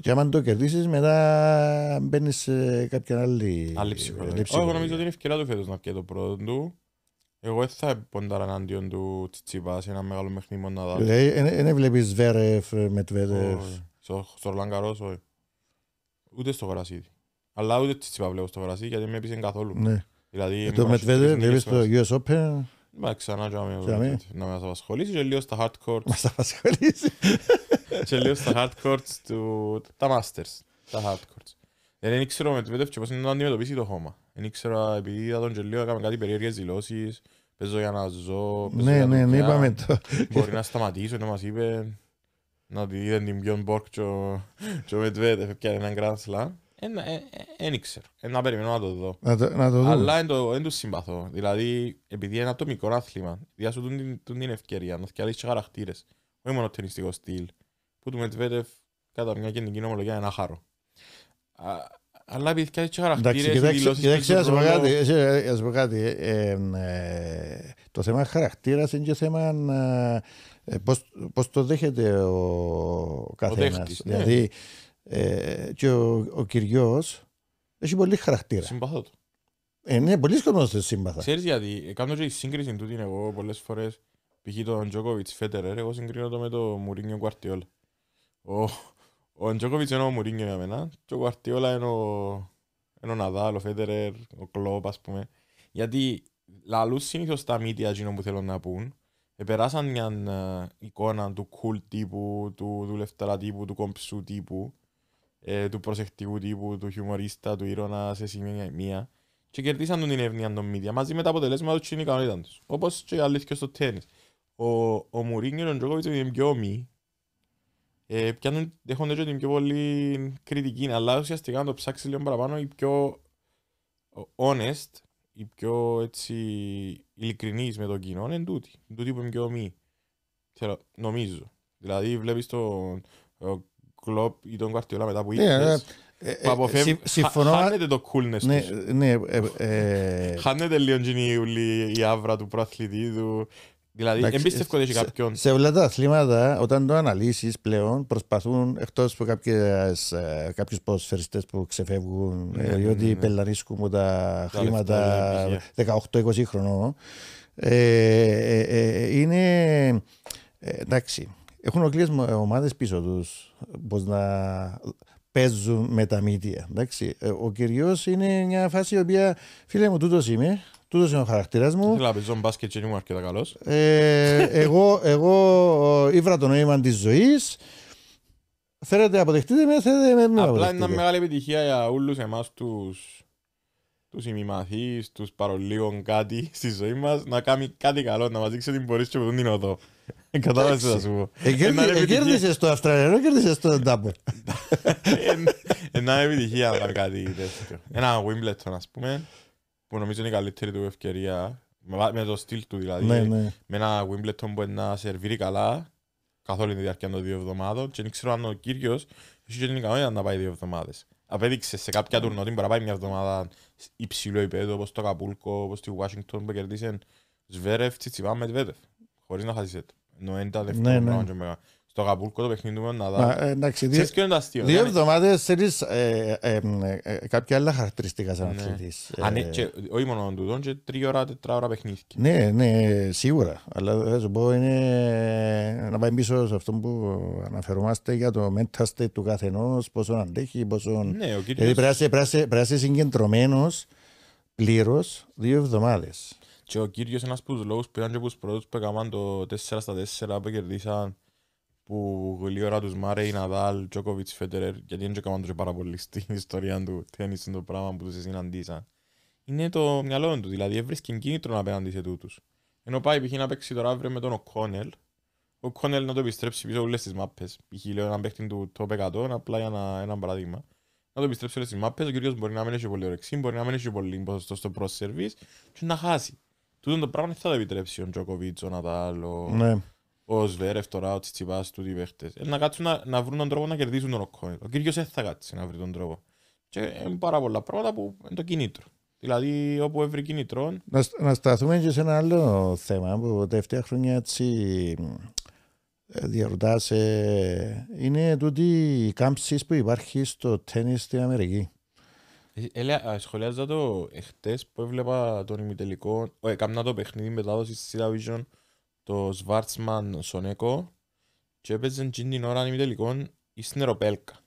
και άμα το κερδίσεις μετά μπαίνεις σε κάποια άλλη ψυχολογία. Όχι, νομίζω
ότι είναι ευκαιρία του φέτος να πιέει το πρώτο του, εγώ δεν θα ποντάρα εναντίον του Τσιτσίπα σε ένα μεγάλο μέχρι μονάδα. Λέει, δηλαδή, δεν ε, ε, βλέπεις
Βέρεφ με Τβέρεφ.
Στο Ρολανκαρός, όχι. Ούτε στο Γρασίδι. Αλλά ούτε Τσιτσίπα βλέπω στο Γρασίδι γιατί με έπισε καθόλου. Ναι. Δηλαδή, ε, το Μετβέδε βλέπεις το US Open. Μα ξανά να μας απασχολήσει και λίγο στα hard courts. Μας απασχολήσει. [LAUGHS] Και λίγο στα hard courts του... τα masters. Τα hard courts. Ναι, δεν ήξερα με Μετβέντεφ και πώς είναι να αντιμετωπίσει το χώμα. Δεν ήξερα επειδή είδα τον Τζελίο έκαμε κάτι περίεργες δηλώσεις. Παίζω για να ζω, ναι, για ναι, ναι, είπαμε το. Μπορεί να σταματήσω, να μας είπε να τη είδαν την πιον Borg και ο Μετβέτεφ και έναν Grand Slam. Δεν ε, ε, ε, ήξερα. Να περιμένω να το δω. Να το Αλλά δεν του συμπαθώ. Δηλαδή, επειδή είναι ατομικό άθλημα, διάσουν την ευκαιρία να θυκαλείς και χαρακτήρες. Όχι μόνο ταινιστικό στυλ. Που του Μετβέντεφ κατά μια κεντρική νομολογία είναι χαρό. Αλλά επειδή έτσι χαρακτήρες, δηλώσεις... Κοιτάξτε, ας πω κάτι,
ας κάτι. Ε, το θέμα χαρακτήρας είναι και θέμα ε, πώς το δέχεται ο καθένας. Ναι. Δηλαδή, ε, και ο Κυριός έχει πολύ χαρακτήρα. Συμπαθώ του. Ε, ναι, πολλοί σκοπός το σύμπαθα. Ξέρεις
γιατί, κάνω και σύγκριση την εγώ πολλές φορές, π.χ. τον Τζόκοβιτς Φέτερερ, εγώ συγκρίνω το με το Μουρίνιο Κουαρτιόλ. Ο Ντζόκοβιτς είναι ο Μουρίνιο για μένα και ο Γουαρτιόλα είναι ο, είναι ο Ναδάλ, ο Φέτερερ, ο Κλόπ ας πούμε. Γιατί λαλούς συνήθως τα μύτια εκείνο που θέλουν να πούν. Επεράσαν μια ε, εικόνα του cool τύπου, του δουλευτέρα τύπου, του κομψού τύπου, ε, του προσεκτικού τύπου, του χιουμορίστα, του ήρωνα σε σημεία μία. Και κερδίσαν τον την ευνοία των μύτια μαζί με τα αποτελέσματα τους είναι η ικανότητα τους. Όπως και αλήθεια στο τέννις. Ο, ο Μουρίνιο και ο Ντζόκοβιτς είναι πιο μη, ε, πιάνουν, δέχονται και την πιο πολύ κριτική, αλλά ουσιαστικά να το ψάξεις λίγο παραπάνω οι πιο honest, οι πιο έτσι ειλικρινείς με τον κοινό είναι τούτοι. Τούτοι που είναι πιο μη, Θέλω, νομίζω. Δηλαδή βλέπεις τον Κλόπ ή τον Κουαρτιόλα μετά που ήρθες, ναι, ναι. ε, που αποφεύγει, χάνεται
το coolness ναι, τους. Ε, ε, χάνεται
λίγο η αύρα του προαθλητή του, Δηλαδή, εμπίστευκο ότι ε, κάποιον. Σε όλα τα
αθλήματα, όταν το αναλύσεις πλέον, προσπαθούν εκτός από ε, κάποιους ποδοσφαιριστές που ξεφεύγουν, διότι ναι, ε, ναι, ναι, τα χρήματα 18-20 χρονών. είναι. εντάξει. Έχουν οκλείε ομάδες πίσω τους. Πώς να παίζουν με τα μύτια. Εντάξει. Ο κυριός είναι μια φάση η οποία, φίλε μου, τούτος είμαι. Τούτος είναι ο χαρακτήρας μου.
Θέλω να παίζω μπάσκετ και είμαι αρκετά καλός.
Ε, εγώ, εγώ ήβρα το νόημα της ζωής. Θέλετε αποδεχτείτε με, θέλετε με, με Απλά είναι μια
μεγάλη επιτυχία για όλους εμάς τους, τους ημιμαθείς, τους παρολίγων κάτι [LAUGHS] στη ζωή μας, να κάνει κάτι καλό, να μας δείξει ότι μπορείς και που την οδό. Ε, κατάλαβες να σου πω. Εκέρδισες
ε, το Αυστραλιανό, εκέρδισες το Ντάμπο.
Ένα [LAUGHS] επιτυχία να κάνει κάτι τέτοιο. Ένα Wimbledon πούμε που νομίζω είναι η καλύτερη του ευκαιρία, με το στυλ του δηλαδή, ναι, ναι. με ένα Wimbledon που να σερβίρει καλά καθ' όλη τη διάρκεια των δύο εβδομάδων και δεν ξέρω αν ο Κύριος έχει την ικανότητα να πάει δύο εβδομάδες. Απέδειξε σε κάποια τουρνό ότι μπορεί να πάει μια εβδομάδα υψηλό επίπεδο, όπως το Καπούλκο, όπως τη Washington που κερδίσαν Σβέρεφ, Τσιτσιπά, Μετβέτεφ, χωρίς να χάσεις το. Ενώ δεν ήταν ναι, στο Καπούλκο το παιχνίδι μου να δω. Ε, εντάξει, δύο, δύο
εβδομάδες θέλεις ε, ε, ε, ε, κάποια άλλα χαρακτηριστικά σαν ναι. αθλητής. Ε. Αν, και,
όχι μόνο τούτον, και τρία ώρα, τετρά ώρα παιχνίδι.
Ναι, ναι, σίγουρα. Αλλά θα σου πω είναι να πάει πίσω σε αυτό που αναφερόμαστε για το mental state του καθενός, πόσο αντέχει, πόσο... Ναι, ο κύριος... Δηλαδή πρέπει να είσαι συγκεντρωμένος πλήρως δύο εβδομάδες.
Και ο κύριος ένας από τους λόγους που ήταν και από τους πρώτους που έκαναν το 4 στα 4 που κερδίσαν που η ώρα τους Μάρεϊ, Ναδάλ, Τσόκοβιτς, Φέτερερ, γιατί δεν και τόσο πάρα πολύ στην ιστορία του τέννις το πράγμα που τους συναντήσαν. Είναι το μυαλό του, δηλαδή έβρισκε κίνητρο να απέναντι σε τούτους. Ενώ πάει π.χ. να παίξει τώρα αύριο με τον Οκόνελ, ο Κόνελ να το επιστρέψει πίσω όλες τις μάπες. Π.χ. λέω έναν παίχτη του top 100, απλά για ένα, ένα παράδειγμα. Να το επιστρέψει όλες τις μάπες, ο κύριος μπορεί να μην έχει πολύ ορεξή, μπορεί να μην έχει πολύ ποσοστό στο προ service και να χάσει. Τούτον το πράγμα θα το επιτρέψει ο Τζοκοβίτσο, ο Νατάλ, ο... Ναι ο Σβέρεφ τώρα, ο Τσιτσιπάς, τούτοι οι παίχτες. Ε, να κάτσουν να, βρουν τον τρόπο να κερδίσουν τον Οκόνη. Ο κύριος δεν θα κάτσει να βρει τον τρόπο. Και είναι πάρα πολλά πράγματα που είναι το κινήτρο. Δηλαδή όπου έβρει κινήτρο.
Να, να σταθούμε και σε ένα άλλο θέμα που τα τελευταία χρόνια έτσι ε, διαρωτάσαι. Ε, είναι τούτη η κάμψης που υπάρχει στο τέννις στην Αμερική.
Έλεγα, σχολιάζα το εχθές που έβλεπα τον ημιτελικό, έκανα το παιχνίδι μετάδοσης στη Television το Σβάρτσμαν Σονέκο και έπαιζαν την ώρα ημιτελικών η Σνεροπέλκα.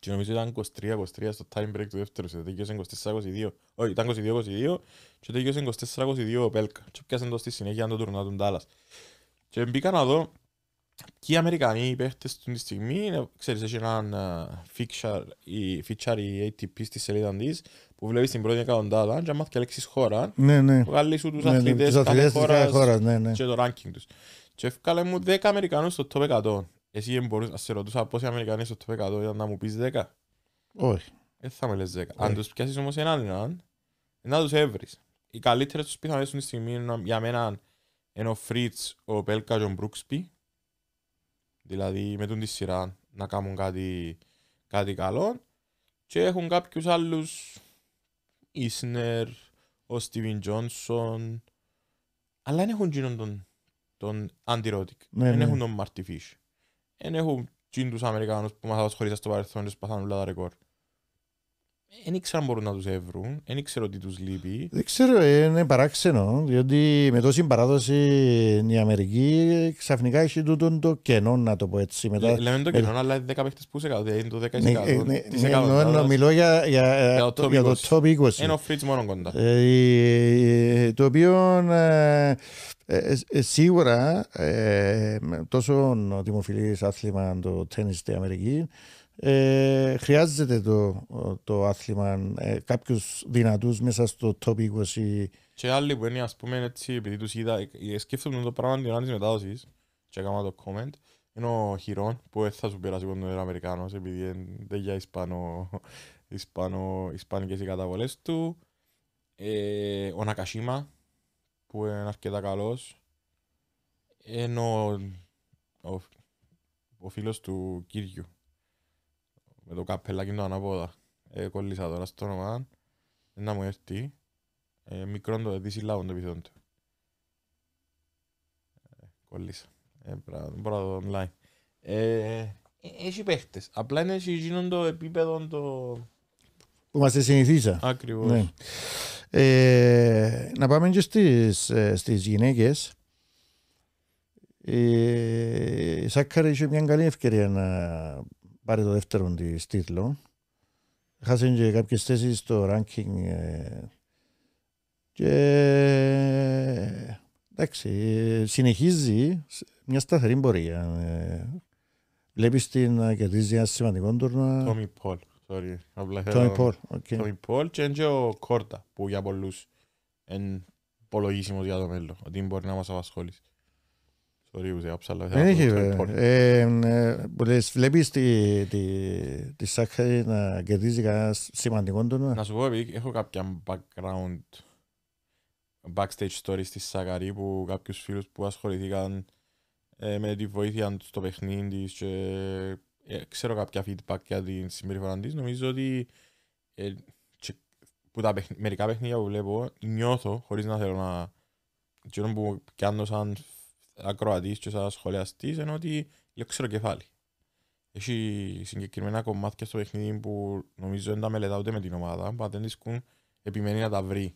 Και νομίζω ήταν 23-23 στο time break του δευτερου τελειωσαν τελειώσε 24-22, όχι ήταν 22-22 και τελειωσαν 24 24-22 ο Πέλκα. Και πιάσαν το στη συνέχεια το τουρνά του Ντάλλας. Και μπήκα να δω και οι Αμερικανοί οι παίχτες του τη στιγμή, ξέρεις, έχει έναν ε, feature, η, feature η ATP στη σελίδα της, που βλέπεις την πρώτη εκατοντάδα και άμα λέξεις χώρα, ναι, ναι. βγάλεις σου τους ναι, ναι αθλητές, ναι, κάθε χώρας χώρας, ναι, ναι. και το ranking τους. Και έφκαλε μου 10 Αμερικανούς στο top 100. Εσύ δεν μπορούσα να σε ρωτούσα πόσοι Αμερικανοί στο top 100 ήταν να μου πεις 10. Όχι. Δεν θα με λες 10. Ε. Αν τους πιάσεις όμως έναν έναν, να τους έβρεις. Οι καλύτερες τους πιθανές στην στιγμή για μένα είναι ο Φρίτς, ο Πέλκα και ο Μπρούξπι. Δηλαδή με τον τη σειρά να κάνουν κάτι, κάτι καλό. Και έχουν κάποιους άλλους Ισνερ, ο Στίβιν Τζόνσον. Αλλά δεν έχουν γίνον τον, τον αντιρώτικ. Ναι, δεν ναι. έχουν τον Μάρτι Φίσ. Δεν έχουν τους Αμερικάνους που μας χωρίς στο παρελθόν και σπαθάνουν όλα τα ρεκόρ. Δεν ήξερα αν μπορούν να τους εύρουν, δεν ήξερα ότι τους λείπει. Δεν ξέρω,
ε, είναι παράξενο, διότι με τόση παράδοση η Αμερική ξαφνικά έχει τούτο το κενό, να το πω έτσι. λέμε το ε- κενό,
αλλά 10 παίχτες που σε κάτω, δηλαδή είναι το 10% ναι, ε, ναι, δηλαδή, δηλαδή, μιλώ για, το, top 20. ο φρίτς μόνο κοντά.
το οποίο σίγουρα τόσο δημοφιλής άθλημα το τέννη στην Αμερική, ε, χρειάζεται το, το άθλημα ε, κάποιους δυνατούς μέσα στο top 20.
Και άλλοι που είναι ας πούμε έτσι επειδή τους είδα, ε, ε, σκέφτομαι το πράγμα την ώρα της μετάδοσης και έκανα το comment είναι ο Χιρόν που ε, θα σου πειράζει όταν είναι Αμερικάνος επειδή είναι για Ισπανο, [LAUGHS] Ισπανο, Ισπανικές οι καταβολές του ε, ο Νακασίμα που είναι αρκετά καλός ενώ ο, ο, ο φίλος του Κύριου με το και το ανάποδα. Ε, κολλήσα τώρα στο όνομα, να μου έρθει. Ε, μικρό το δει συλλάβουν το επιθόν του. Ε, κολλήσα. Ε, μπορώ να δω online. Ε, έχει παίχτες. Απλά είναι γίνον το επίπεδο το... Που μας συνηθίζα. Ακριβώς. Ναι.
Ε, να πάμε και στις, ε, στις γυναίκες. Ε, η Σάκχαρη είχε μια καλή ευκαιρία να πάρει το δεύτερο της τίτλο. Χάσε και κάποιες θέσεις στο ranking. Ε, και εντάξει, συνεχίζει μια σταθερή πορεία. Ε, Βλέπεις την ε, κερδίζει ένα σημαντικό τουρνουά. Τόμι
Πολ. Τόμι Πολ. Τόμι Πολ και είναι ο Κόρτα που για πολλούς είναι υπολογίσιμος για το μέλλον. Ότι μπορεί να μας απασχολήσει. Sorry που σε άψα, αλλά δεν έχει
βέβαια. Ε, ε, βλέπεις τη Σάκχαρη να κερδίζει κανένα σημαντικό τόνο. Να
σου πω, επειδή έχω κάποια background, backstage story στη Σάκχαρη που κάποιους φίλους που ασχοληθήκαν ε, με τη βοήθεια στο παιχνίδι της και ξέρω κάποια feedback για την συμπεριφορά της. Νομίζω ότι που τα μερικά παιχνίδια που βλέπω νιώθω, χωρίς να θέλω να... Και που κάνω ακροατής και σαν σχολιαστής είναι ότι λέξερο κεφάλι. Έχει συγκεκριμένα κομμάτια στο παιχνίδι που νομίζω δεν τα ούτε με την ομάδα, που δεν δίσκουν επιμένει να τα βρει.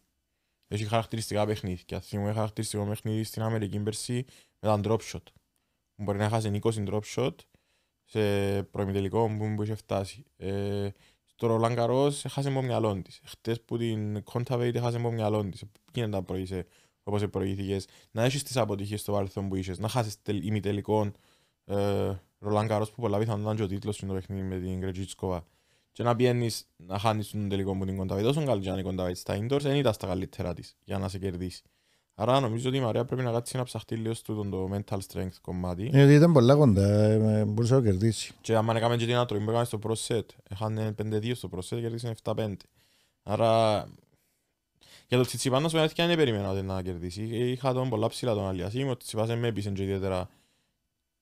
Έχει χαρακτηριστικά παιχνίδια. Θυμούμαι χαρακτηριστικό παιχνίδι στην Αμερική πέρσι με τα drop shot. Μπορεί να χάσει 20 drop shot σε προημιτελικό που είχε φτάσει. Ε, στο Ρολάν Καρός χάσε από μυαλόν της. Χτες που την Κόνταβέιτ χάσε από μυαλό της. Πήγαινε τα πρωί όπω προηγήθηκε, να έχεις τις αποτυχίες στο παρελθόν που είσαι, να χάσεις ημιτελικό ε, Ρολάν Καρός που πολλά πιθανόν ήταν και ο τίτλος του παιχνίδι με την Κρετζίτσκοβα. Και να πιένεις να χάνεις τον τελικό που την κονταβίδα. Τόσο καλή ήταν η κονταβίδα στα indoors, δεν ήταν στα καλύτερα της για να σε κερδίσει. Άρα νομίζω ότι η Μαρία πρέπει να κάτσει να ψαχτεί λίγο στο το mental strength κομμάτι. Ε, γιατί
ήταν πολλά κοντά, ε, μπορούσα να κερδίσει.
Και άμα έκαμε και την άτρομη που έκαμε στο προσέτ. 5 5-2 στο προσετ set, κερδίσαν 7-5. Άρα για τον σου βέβαια και δεν περίμενα ότι να κερδίσει. Είχα τον πολλά ψηλά τον Αλιασίμ, ο Τσιτσιπάς δεν με έπεισε ιδιαίτερα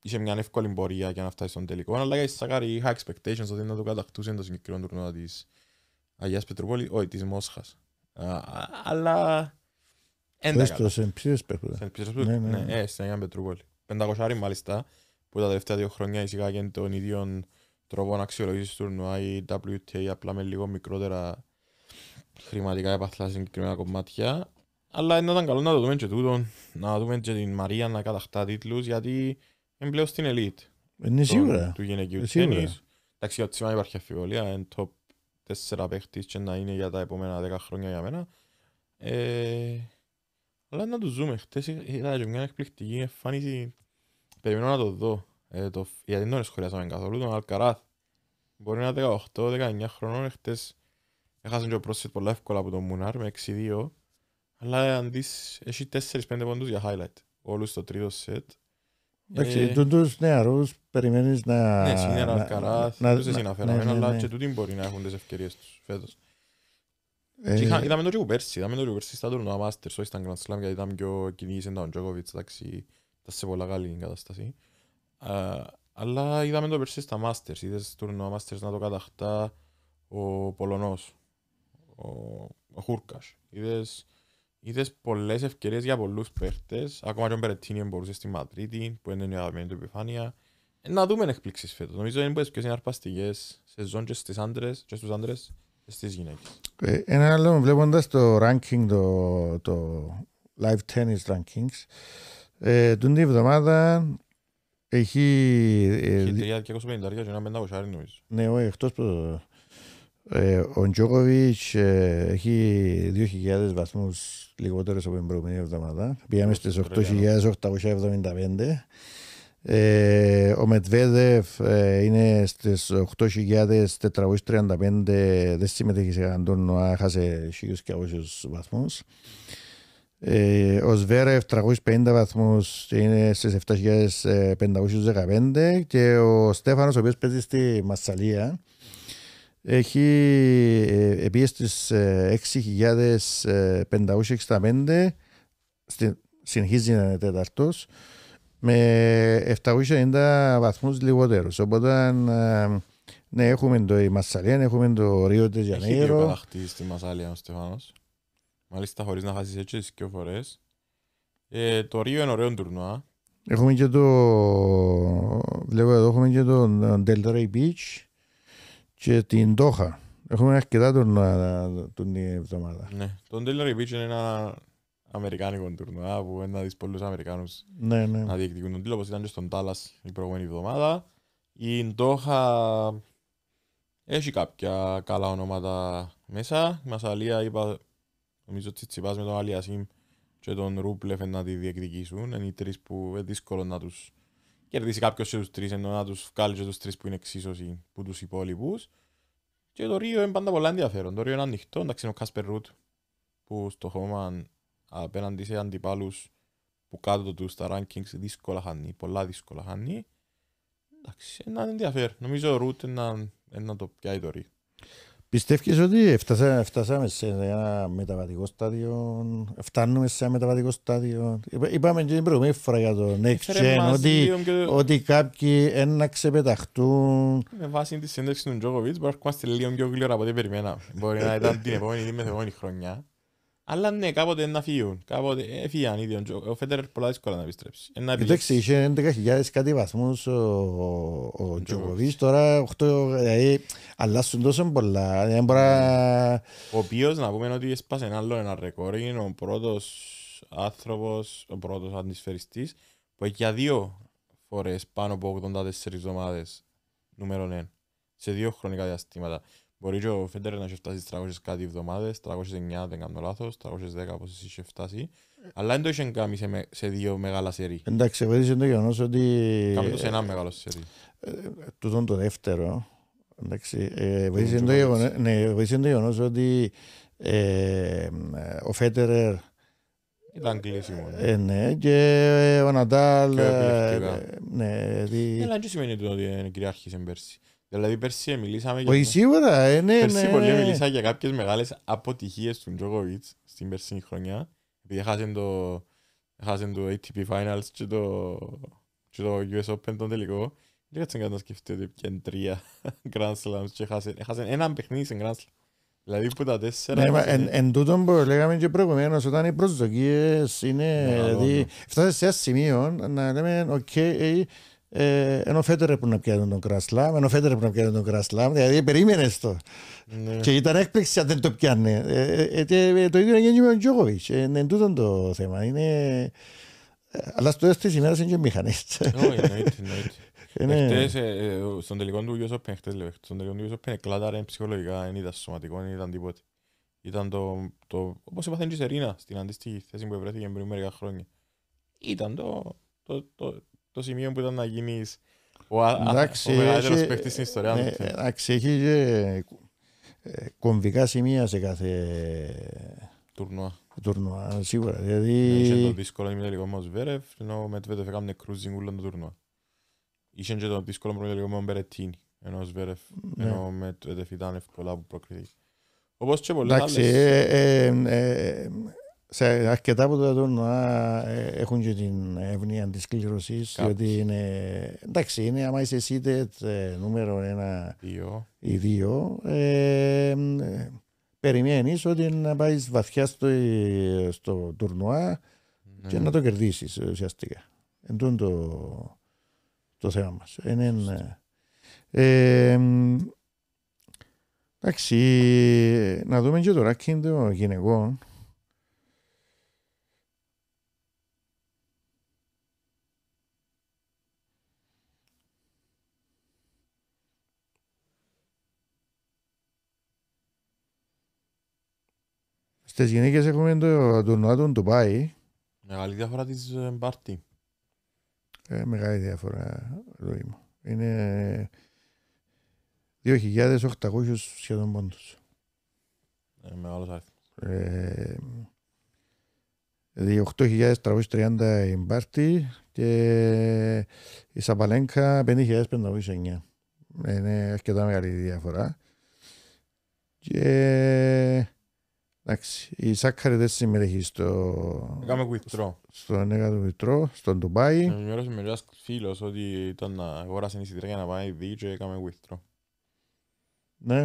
είχε μια εύκολη πορεία για να φτάσει στον τελικό. Αλλά για Σακάρη είχα expectations ότι να το κατακτούσε το συγκεκριμένο τουρνουά της Αγίας Πετρούπολης, όχι της Μόσχας. Αλλά...
Έστω σε Σε ναι, ναι, ναι, ναι.
Ε, στην Αγία χρηματικά έπαθλα σε συγκεκριμένα κομμάτια. Αλλά είναι ήταν καλό να το δούμε και τούτο, να δούμε και την Μαρία να κατακτά τίτλους, γιατί είναι πλέον στην ελίτ.
Είναι σίγουρα. Του
γυναικείου τένις. Εντάξει, για τσιμά υπάρχει αφιβολία, είναι top 4 παίχτης και να είναι για τα επόμενα 10 χρόνια για μένα. Ε, αλλά να το ζούμε. Χτες είδα και μια εκπληκτική εμφάνιση. Περιμένω να το δω. Ε, το, γιατί δεν τον σχολιάσαμε καθόλου, τον Αλκαράθ. Μπορεί να είναι 18-19 χρονών, ε, χτες Έχασαν και ο πρόσφυγε πολλά εύκολα από τον Μουνάρ με 6-2. Αλλά αν δεις, έχει 4-5 πόντους για highlight. Όλους στο τρίτο σετ. Εντάξει, ε,
τούτους νεαρούς περιμένεις να... Ναι, είναι αρκαρά, τούτους δεν συναφέραμε, ναι, ναι, αλλά ναι. και τούτοι
μπορεί να έχουν τις ευκαιρίες τους φέτος. Ε, είδαμε το και πέρσι, είδαμε το και πέρσι στα τουρνουά Masters, όχι στα Grand Slam, γιατί ήταν πιο κυνήγησαν τον Τζόκοβιτς, εντάξει, ήταν σε πολλά καλή κατάσταση. Αλλά είδαμε το πέρσι στα Masters, είδες τουρνουά Masters να το καταχτά ο Πολωνός, ο Χούρκας. Είδες, Είδες πολλές ευκαιρίες για πολλούς παίχτες. Ακόμα και ο Μπερετίνι μπορούσε στη Μαδρίτη, που είναι η αγαπημένη του επιφάνεια. Ε, να δούμε εκπλήξεις φέτος. Νομίζω είναι πολλέ πιο συναρπαστικές σεζόν και, στις άντρες, και στους άντρες και στις γυναίκες.
Ε, ένα άλλο βλέποντας το ranking, το, το live tennis rankings, ε, την εβδομάδα έχει... Ε, έχει
3 και 25 και ένα πεντακοσάρι νομίζω.
Ναι, όχι, εκτός που... Ε, ο ε, έχει 2.000 βαθμού λιγότερε από την προηγούμενη εβδομάδα. Πήγαμε στις 8.875. Ε, ο Μετβέδεφ ε, είναι στις 8.435. Δεν συμμετέχει σε έναν τόνο, και όσου βαθμού. ο Σβέρεφ 350 βαθμούς είναι στις 7.515. Και ο Στέφανος, ο οποίος παίζει στη Μασσαλία έχει επίσης στις 6.565 συνεχίζει να είναι τέταρτος με 790 βαθμούς λιγότερους οπότε ε, ναι, έχουμε το η Μασσαλία, έχουμε το Ρίο Γιανέρο. Έχει
δύο στη Μασσαλία ο Στεφάνος. Μάλιστα χωρίς να χάσεις έτσι και δύο Ε, το Ρίο είναι ωραίο τουρνουά.
Έχουμε και το... Βλέπω εδώ έχουμε και το Delta Ray Beach και την Τόχα. Έχουμε αρκετά τουρνουά την εβδομάδα. Ναι,
τον Taylor Beach είναι ένα αμερικάνικο τουρνουά που είναι να δεις πολλούς Αμερικάνους ναι, ναι. να διεκδικούν τον τύλο, όπως ήταν και στον Τάλλας η προηγούμενη εβδομάδα. Η Ντόχα έχει κάποια καλά ονόματα μέσα. Η Μασαλία είπα, νομίζω ότι τσιπάς με τον Αλιασίμ και τον Ρούπλεφ να τη διεκδικήσουν. Είναι οι τρεις που είναι δύσκολο να τους κερδίσει κάποιος σε τους τρεις, ενώ να τους βγάλει σε τους τρεις που είναι εξίσωση από τους υπόλοιπους. Και το Ρίο είναι πάντα πολύ ενδιαφέρον. Το Ρίο είναι ανοιχτό, εντάξει είναι ο Κάσπερ Ρουτ που στο χώμα απέναντι σε αντιπάλους που κάτω του στα rankings δύσκολα χάνει, πολλά δύσκολα χάνει. Εντάξει, είναι ενδιαφέρον. Νομίζω ο Ρουτ είναι να το πιάει το Ρίο.
Πιστεύεις ότι φτάσαμε σε ένα μεταβατικό στάδιο, φτάνουμε σε ένα μεταβατικό στάδιο. Είπαμε και την προηγούμενη φορά για το Next Gen, ότι, το... ότι κάποιοι ένα ξεπεταχτούν.
Με βάση τη συνέντευξη του Τζόκοβιτς, μπορούμε να έρχομαστε λίγο πιο γλυόρα από ό,τι περιμέναμε. Μπορεί να ήταν την επόμενη ή μεθεπόμενη χρονιά. Αλλά ναι, κάποτε να φύγουν. Κάποτε έφυγαν ε, ήδη. Ο Φέντερ πολλά δύσκολα να επιστρέψει.
Ε, Εντάξει, είχε 11.000 κάτι βαθμούς ο, ο τώρα 8, δηλαδή αλλάσουν τόσο πολλά. Δηλαδή, ναι.
Ο οποίος να πούμε ότι έσπασε ένα άλλο ένα ρεκόρ, είναι ο πρώτος άνθρωπος, ο πρώτος αντισφαιριστής, που έχει για δύο φορές πάνω από 84 εβδομάδες νούμερο 1, σε δύο χρονικά διαστήματα. Μπορεί και ο Φέντερ να έχει φτάσει στις 300 κάτι εβδομάδες, 309 δεν κάνω λάθος, 310 όπως είχε φτάσει. Αλλά δεν το είχε κάνει σε, σε δύο μεγάλα σερί.
Εντάξει, είσαι το γεγονός ότι... Κάμε το σε ένα μεγάλο σερί. Ε, ε, τούτον το δεύτερο. Εντάξει, ε, ναι, βοήθησε το γεγονός, το γεγονός ότι ε, ο Φέτερερ
ήταν κλείσιμο. Ναι. Ε, ναι, και ο Νατάλ... Και ναι, δι... Έλα, τι σημαίνει ότι ότι κυριάρχησε πέρσι. Δηλαδή πέρσι μιλήσαμε για... σίγουρα, ε, ναι, Πέρσι ναι, πολύ μιλήσα για κάποιες μεγάλες αποτυχίες του Τζόκοβιτς στην περσινή χρονιά. Επειδή έχασαν το, το ATP Finals και το, και το US Open τον τελικό. Δεν να σκεφτεί ότι πιέν τρία [LAUGHS] Grand Slams και έχασαν, έχασαν ένα παιχνίδι σε Grand Slam. Δηλαδή που τα τέσσερα... Ναι, εν,
εν τούτον που λέγαμε και προηγουμένως, όταν οι προσδοκίες είναι... Δηλαδή, σε ένα σημείο να λέμε, οκ, okay, ε, ε, ενώ φέτορε που να πιάνουν τον Κρασλάμ, ενώ φέτορε που να πιάνουν τον Κρασλάμ, δηλαδή περίμενες το. Ναι. Και ήταν έκπληξη αν δεν το πιάνε. Ε, ε, ε, το ίδιο έγινε με τον Τζόκοβιτ. Ε, είναι τούτο το θέμα. Είναι... Ε, αλλά στο τέλο τη ημέρα είναι και μηχανή. εννοείται. Ε, ναι. ε,
στον τελικό του Γιώργο Πεν, στον τελικό του Γιώσο Πεν, κλάταρε ψυχολογικά, δεν ήταν σωματικό, δεν ήταν τίποτε. Ήταν το, το Όπως είπα, η Σερίνα στην αντίστοιχη θέση που βρέθηκε πριν μερικά χρόνια. Ήταν το, το, το, το σημείο που ήταν να γίνεις ο, Εντάξει, παίχτη μεγαλύτερος παίχτης στην ιστορία. Ε,
εντάξει, έχει και ε, κομβικά σημεία σε κάθε τουρνουά. τουρνουά σίγουρα. Δηλαδή... Ναι, είχε το
δύσκολο να μιλήσει λίγο με ο Σβέρεφ, ενώ το Μετβέτεφ έκανε κρούζινγκ ούλον το τουρνουά. Είχε και το δύσκολο να μιλήσει λίγο με τον Μπερετίνη, ενώ ο Σβέρεφ, ναι. ενώ ο Μετβέτεφ ήταν εύκολα που προκριθεί. Όπως και πολλές άλλες. Εντάξει,
ε, σε αρκετά από τα τουρνουά ε, έχουν και την ευνοία της κλήρωσης. Διότι είναι. Εντάξει, είναι άμα είσαι seated ε, νούμερο ένα δύο. ή δύο. Ε, Περιμένεις ότι να πάει βαθιά στο, τουρνουά ναι. και να το κερδίσεις ε, ουσιαστικά. Εν το, το θέμα μας. Ναι, ναι. εντάξει, να δούμε και το ranking των γυναικών. Στις γυναίκες έχουμε το τουρνουά του Ντουπάι.
Μεγάλη διαφορά της ε, Μπάρτη.
Ε, μεγάλη διαφορά, Λόι μου. Είναι 2.800 σχεδόν πόντους. Ε, μεγάλος αριθμός. Ε, 8.330 η Μπάρτη και η Σαπαλένκα 5.509. Ε, είναι αρκετά μεγάλη διαφορά. Και Εντάξει, η Σάκχαρη δεν συμμετέχει στο... Κάμε κουιτρό. Στο νέο withdraw, στο Ντουμπάι. Με
ενημέρωσε με ένας φίλος ότι ήταν να ε, αγοράσει εισιτήρα για να πάει δί και έκαμε κουιτρό. Ναι.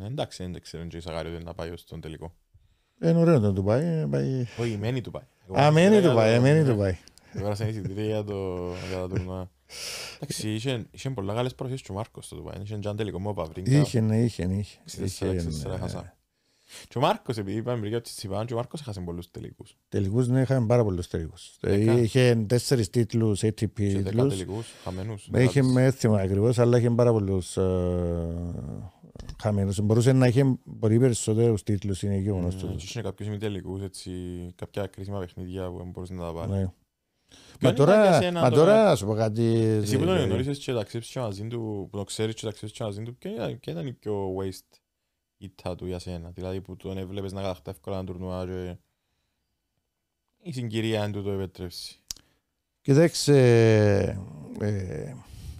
Ε, εντάξει, δεν ξέρω και η Σάκχαρη δεν θα πάει τελικό.
Ε, είναι ωραίο το Ντουμπάι. Όχι,
μένει Ντουμπάι. Α, μένει Ντουμπάι, μένει το... Εντάξει, είχε πολλά καλές και ο Μάρκος, επειδή είπαμε πριν ότι Τσιπάν, και ο Μάρκος έχασε πολλούς τελικούς.
Τελικούς, ναι, είχαμε πάρα πολλούς τελικούς. Είχε τέσσερις τίτλους, ATP τίτλους. Και τελικούς, χαμένους. Είχε με έθιμα ακριβώς, αλλά είχε πάρα πολλούς ε, χαμένους. Μπορούσε να είχε πολύ περισσότερους τίτλους, είναι ε, και γεγονός του. Είχε
κάποιους τελικούς, έτσι, κάποια κρίσιμα παιχνίδια που μπορούσε να τα πάρει. Ναι. Μα τώρα, μα τώρα, σου πω κάτι... Εσύ που τον δηλαδή. γνωρίζεις και ταξίψεις μαζί του, που τον ξέρεις και ταξίψεις μαζί του, ποια ήταν η πιο waste ήττα του για σένα. Δηλαδή που τον έβλεπες να κατακτά εύκολα ένα τουρνουά και η συγκυρία αν του το επέτρεψει.
Κοιτάξτε, ε,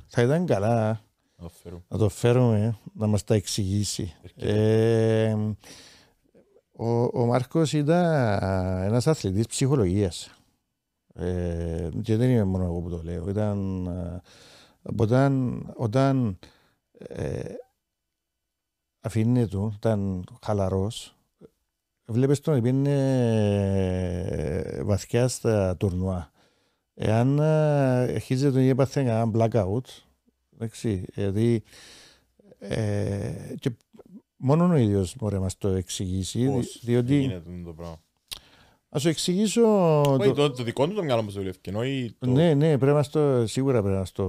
θα ήταν καλά να το φέρουμε, να μας τα εξηγήσει. Ε, ο, ο Μάρκος ήταν ένας αθλητής ψυχολογίας. Ε, και δεν είμαι μόνο εγώ που το λέω. Ήταν, ε, όταν, όταν ε, αφήνει του, ήταν χαλαρός. Βλέπεις τον είναι ε, βαθιά στα τουρνουά. Εάν ε, αρχίζει τον έπαθε ένα blackout, εντάξει, δηλαδή ε, και μόνο ο ίδιος μπορεί να μας το εξηγήσει, Πώς διότι... είναι το πράγμα. Ας σου εξηγήσω. Όχι, το...
το, δικό του το μυαλό μας δουλεύει.
το... Ναι, ναι, πρέπει να στο, σίγουρα πρέπει να, στο,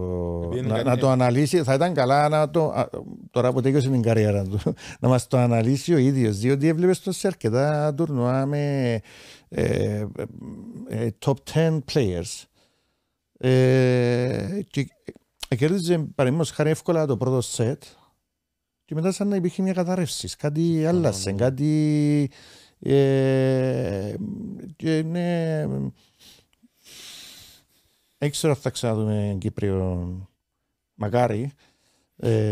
να, να, το αναλύσει. Θα ήταν καλά να το. Τώρα που τέλειωσε την καριέρα του, [LAUGHS] να μας το αναλύσει ο ίδιος. Διότι έβλεπες το σε αρκετά τουρνουά με ε, ε, ε top 10 players. Ε, και ε, κέρδιζε παραδείγματος χάρη εύκολα το πρώτο σετ. Και μετά σαν να υπήρχε μια καταρρεύση. Κάτι άλλασε, κάτι. Ε, και είναι... Δεν ξέρω αν θα ξαναδούμε Κύπριο μακάρι.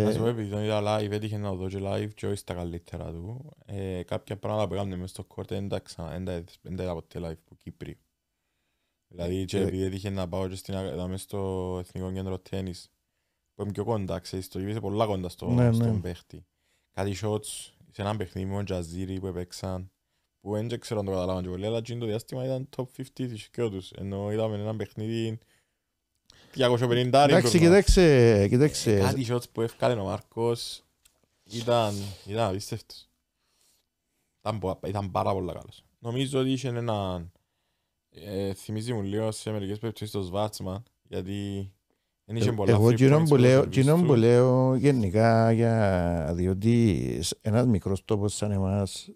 Να σου πω
επειδή τον είδα live, έτυχε να δω και live και όχι στα καλύτερα του. Ε, κάποια πράγματα που έκαναν μέσα στο κόρτε δεν τα είδα ποτέ live που Κύπρι. Δηλαδή και ε, ε. επειδή έτυχε να πάω και στην, μέσα στο Εθνικό Κέντρο Τέννις που είμαι πιο κοντά, ξέρεις, το γύρισε πολλά κοντά στο, ναι, ναι. στον ναι. παίχτη. Κάτι shots σε έναν παιχνίδι με Τζαζίρι που έπαιξαν που δεν ξέρω αν το καταλάβαν και πολύ, αλλά το διάστημα ήταν top 50 της και τους, ενώ είδαμε ένα παιχνίδι 250 Εντάξει, κοιτάξε, κοιτάξε. Ε, κάτι shots που έφκανε ο Μάρκος ήταν, ήταν απίστευτος. Ήταν, ήταν πάρα πολύ καλός. Νομίζω ότι είχε έναν, ε, θυμίζει μου λίγο σε μερικές περιπτώσεις το Σβάτσμαν, γιατί ε, Εγώ κοινόν που
λέω γενικά, διότι ένας μικρός τόπος σαν εμάς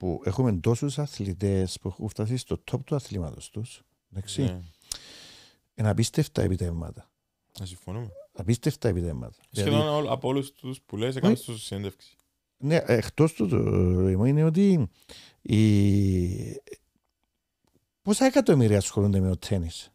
που έχουμε τόσους αθλητές που έχουν φτάσει στο top του αθλήματος τους, εντάξει, Yeah. Ναι. είναι απίστευτα επιτεύγματα. Να συμφωνούμε. Απίστευτα επιτεύγματα. Ε, σχεδόν δηλαδή,
από όλους τους που λες, ναι. έκανες τόσο συνέντευξη.
Ναι, ε, εκτός του το ε, είναι ότι η... πόσα εκατομμύρια ασχολούνται με το τέννις.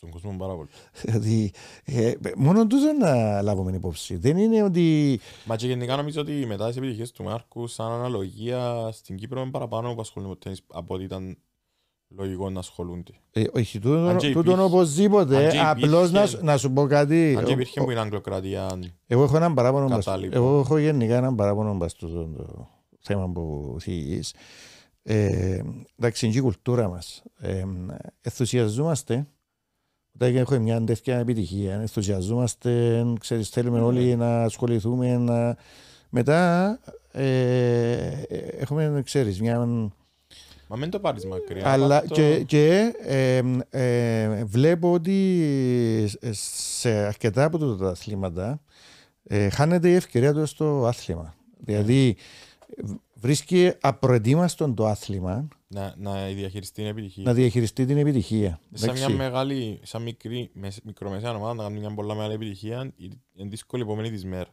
Στον κόσμο πάρα πολύ. Δηλαδή, ε, μόνο τούτο να λάβουμε υπόψη. Δεν είναι ότι.
Μα και γενικά νομίζω ότι μετά τις επιτυχίες του Μάρκου, σαν αναλογία στην Κύπρο, είναι παραπάνω που ασχολούνται με τένις από ότι ήταν λογικό να ασχολούνται.
Ε, όχι, τούτο τούτο οπωσδήποτε. Απλώς να, να, σου πω κάτι. Αν και υπήρχε που είναι
Αγγλοκρατία. Εγώ
έχω έναν παράπονο Εγώ έχω γενικά έναν παράπονο μπας το, το, θέμα που θυγείς. Ε, εντάξει, είναι η κουλτούρα μας. Ε, ενθουσιαζόμαστε όταν έχουμε μια τέτοια επιτυχία, ενθουσιαζόμαστε, θέλουμε ναι. όλοι να ασχοληθούμε. Να... Μετά ε, έχουμε, ξέρεις, μια... Μα μην το πάρεις μακριά. Αλλά και, και ε, βλέπω ότι σε αρκετά από τα αθλήματα ε, χάνεται η ευκαιρία του στο άθλημα. Ναι. Δηλαδή βρίσκει απροετοίμαστον το άθλημα
να, να διαχειριστεί την επιτυχία. Να
διαχειριστεί την επιτυχία. Σαν μια
μεγάλη, σαν μικρή, μικρομεσαία ομάδα να κάνει μια πολλά μεγάλη επιτυχία, είναι δύσκολη η επόμενη της μέρα.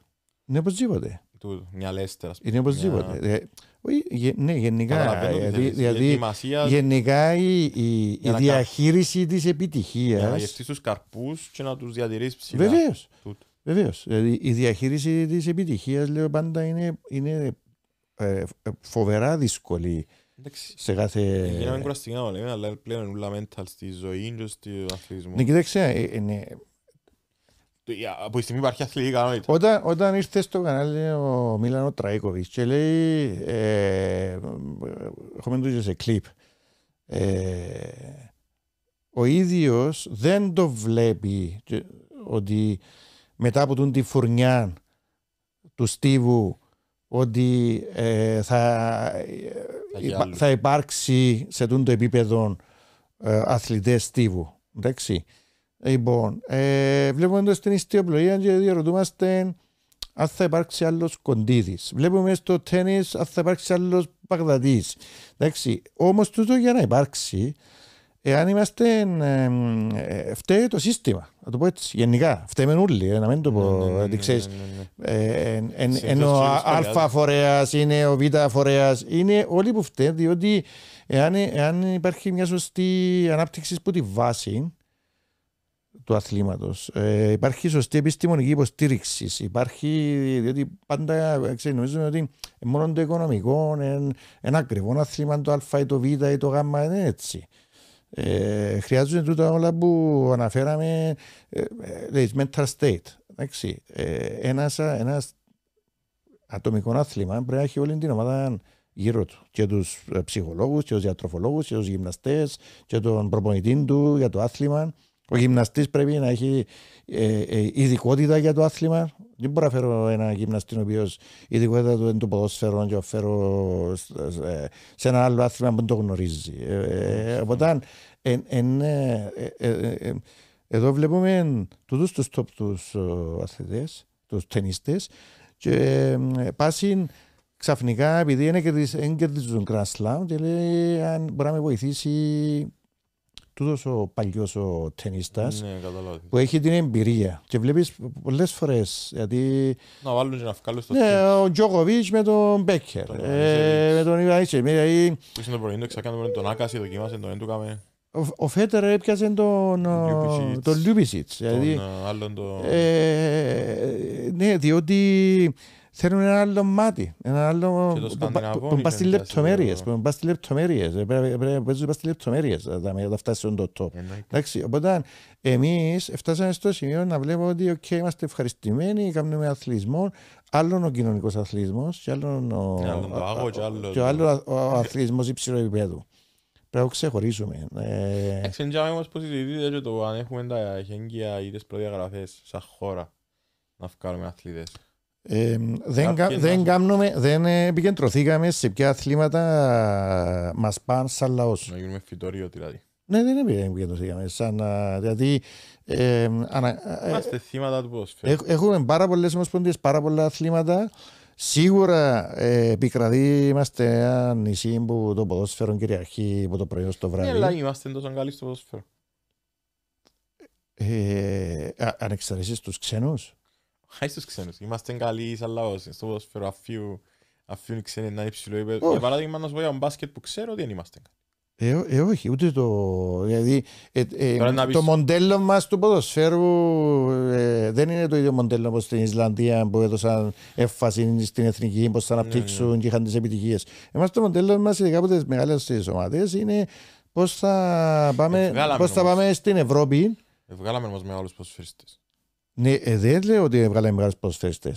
Είναι οπωσδήποτε.
Του, μια Λέστερ, ας Είναι οπωσδήποτε.
Μια... Ε, όχι, Γε, ναι, γενικά. Δηλαδή, δηλαδή ετοιμασία... γενικά η, η, η διαχείριση της επιτυχία. Για να γευτεί
τους καρπούς και να τους διατηρήσεις ψηλά. Βεβαίως.
Βεβαίως. Δηλαδή, η διαχείριση της επιτυχίας, λέω πάντα, είναι, είναι ε, φοβερά δύσκολη σε κάθε... Γίναμε
κουραστικά όλοι, αλλά πλέον είναι όλα mental στη ζωή και στο αθλητισμό. Ναι, κοιτάξτε,
είναι... Ε, από τη στιγμή υπάρχει αθλητική κανότητα. Όταν, όταν ήρθε στο κανάλι ο Μίλανο Τραίκοβιτς και λέει, ε, έχουμε το σε κλιπ, ε, ο ίδιος δεν το βλέπει ότι μετά από τον τη φουρνιά του Στίβου ότι ε, θα, θα υπάρξει σε τούτο επίπεδο ε, αθλητές τύπου. Εντάξει. Λοιπόν, ε, βλέπουμε εδώ στην ιστιοπλοεία και διαρωτούμαστε αν θα υπάρξει άλλος κοντίδης. Βλέπουμε στο τέννις αν θα υπάρξει άλλος παγδατής. Όμω Όμως τούτο για να υπάρξει εάν είμαστε. Ε, φταίει το σύστημα. Να το πω έτσι. Γενικά. Φταίμε όλοι. Ε, να μην το πω. Ενώ ο Α φορέας είναι ο Β φορέας. Είναι όλοι που φταίει, Διότι εάν, εάν υπάρχει μια σωστή ανάπτυξη που τη βάση του αθλήματος. Ε, υπάρχει σωστή επιστημονική υποστήριξη. Υπάρχει, διότι πάντα ε, ξέρει, νομίζουμε ότι μόνο το οικονομικό, ένα ακριβό αθλήμα, το Α ή το Β ή το Γ ε, είναι έτσι. Ε, χρειάζονται τούτα όλα που αναφέραμε, ε, λέει, mental state. Ε, ένας, ένας ατομικός άθλημα πρέπει να έχει όλη την ομάδα γύρω του. Και τους ε, ψυχολόγους και τους διατροφολόγους και τους γυμναστές και τον προπονητή του για το άθλημα. Ο γυμναστής πρέπει να έχει ειδικότητα για το άθλημα. Δεν μπορώ να φέρω ένα γυμναστή ο οποίος η ειδικότητα του είναι το ποδόσφαιρο και φέρω ε, σε ένα άλλο άθλημα που δεν το γνωρίζει. Ε, ε, οπότε εδώ βλέπουμε τους τους top τους αθλητές, τους ταινίστες και πάσιν ξαφνικά επειδή δεν κερδίζουν Grand Slam και λέει αν μπορεί να με βοηθήσει τούτος ο παλιός ο ταινίστας ναι, που έχει την εμπειρία και βλέπεις πολλές φορές γιατί... Να βάλουν και να
βγάλουν στο ναι,
ο Τζόκοβιτς με τον Μπέκερ, τον ε, με τον Ιβαίσερ. Με... Που είσαι
το πρωί, τον τον Άκαση, δοκιμάσαι τον Έντουκαμε.
Ο Φέτερ έπιασε τον Λιούπισιτς. Τον ε, ε, άλλον τον... Ε, ναι, διότι θέλουν ένα άλλο μάτι. Ένα άλλο. Που πα στι λεπτομέρειε. Που πα στι λεπτομέρειε. Πρέπει να πα στι λεπτομέρειε για να φτάσουν στον τόπο. Εντάξει, οπότε εμείς φτάσαμε στο σημείο να βλέπουμε ότι okay, είμαστε ευχαριστημένοι, κάνουμε αθλητισμό. Άλλον ο κοινωνικός αθλητισμός και άλλον ο, άλλο ο αθλητισμός υψηλού επίπεδου. Πρέπει να ξεχωρίσουμε.
Εξεντζάμε είναι όμως που συζητείτε και το αν έχουμε τα χέγγια ή τις προδιαγραφές σαν χώρα να βγάλουμε αθλητές.
Ε, δεν, κα, δεν, κάνουμε, δεν επικεντρωθήκαμε σε ποια αθλήματα μας πάνε σαν λαός. Να γίνουμε φυτόριο δηλαδή. Ναι, δεν επικεντρωθήκαμε. Σαν, δηλαδή, ε, ανα, Είμαστε
θύματα του ποδοσφαίρου.
Έχουμε πάρα πολλές ομοσπονδίες, πάρα πολλά αθλήματα. Σίγουρα ε, επικρατεί, είμαστε ένα νησί που το ποδόσφαιρο κυριαρχεί από το πρωί στο βράδυ. Ναι, αλλά
είμαστε τόσο καλοί στο ποδόσφαιρο.
Ε, ε α, αν εξαιρεσεις τους ξένους
χάει στους ξένους. Είμαστε καλοί σαν λαός, στο ποδοσφαίρο αφιού, αφιούν ξένοι να είναι υψηλό Για παράδειγμα, να σου πω για τον μπάσκετ που ξέρω ότι δεν είμαστε καλοί.
Ε, ε, όχι, ούτε το. Δηλαδή, ε, ε, το πεις... μοντέλο μας του ποδοσφαίρου ε, δεν είναι το ίδιο μοντέλο όπως στην Ισλανδία που έδωσαν έφαση στην εθνική, πώς θα ναι, αναπτύξουν ναι, ναι. και είχαν τις επιτυχίες. Εμάς το μοντέλο μας ειδικά από μεγάλες μεγάλες ομάδες, είναι θα πάμε, πώς θα ε, πάμε στην Ευρώπη.
Ε, βγάλαμε όμως μεγάλου ποδοσφαιριστές.
Ναι, ε, δεν λέω ότι έβγαλε μεγάλες προσθέστες.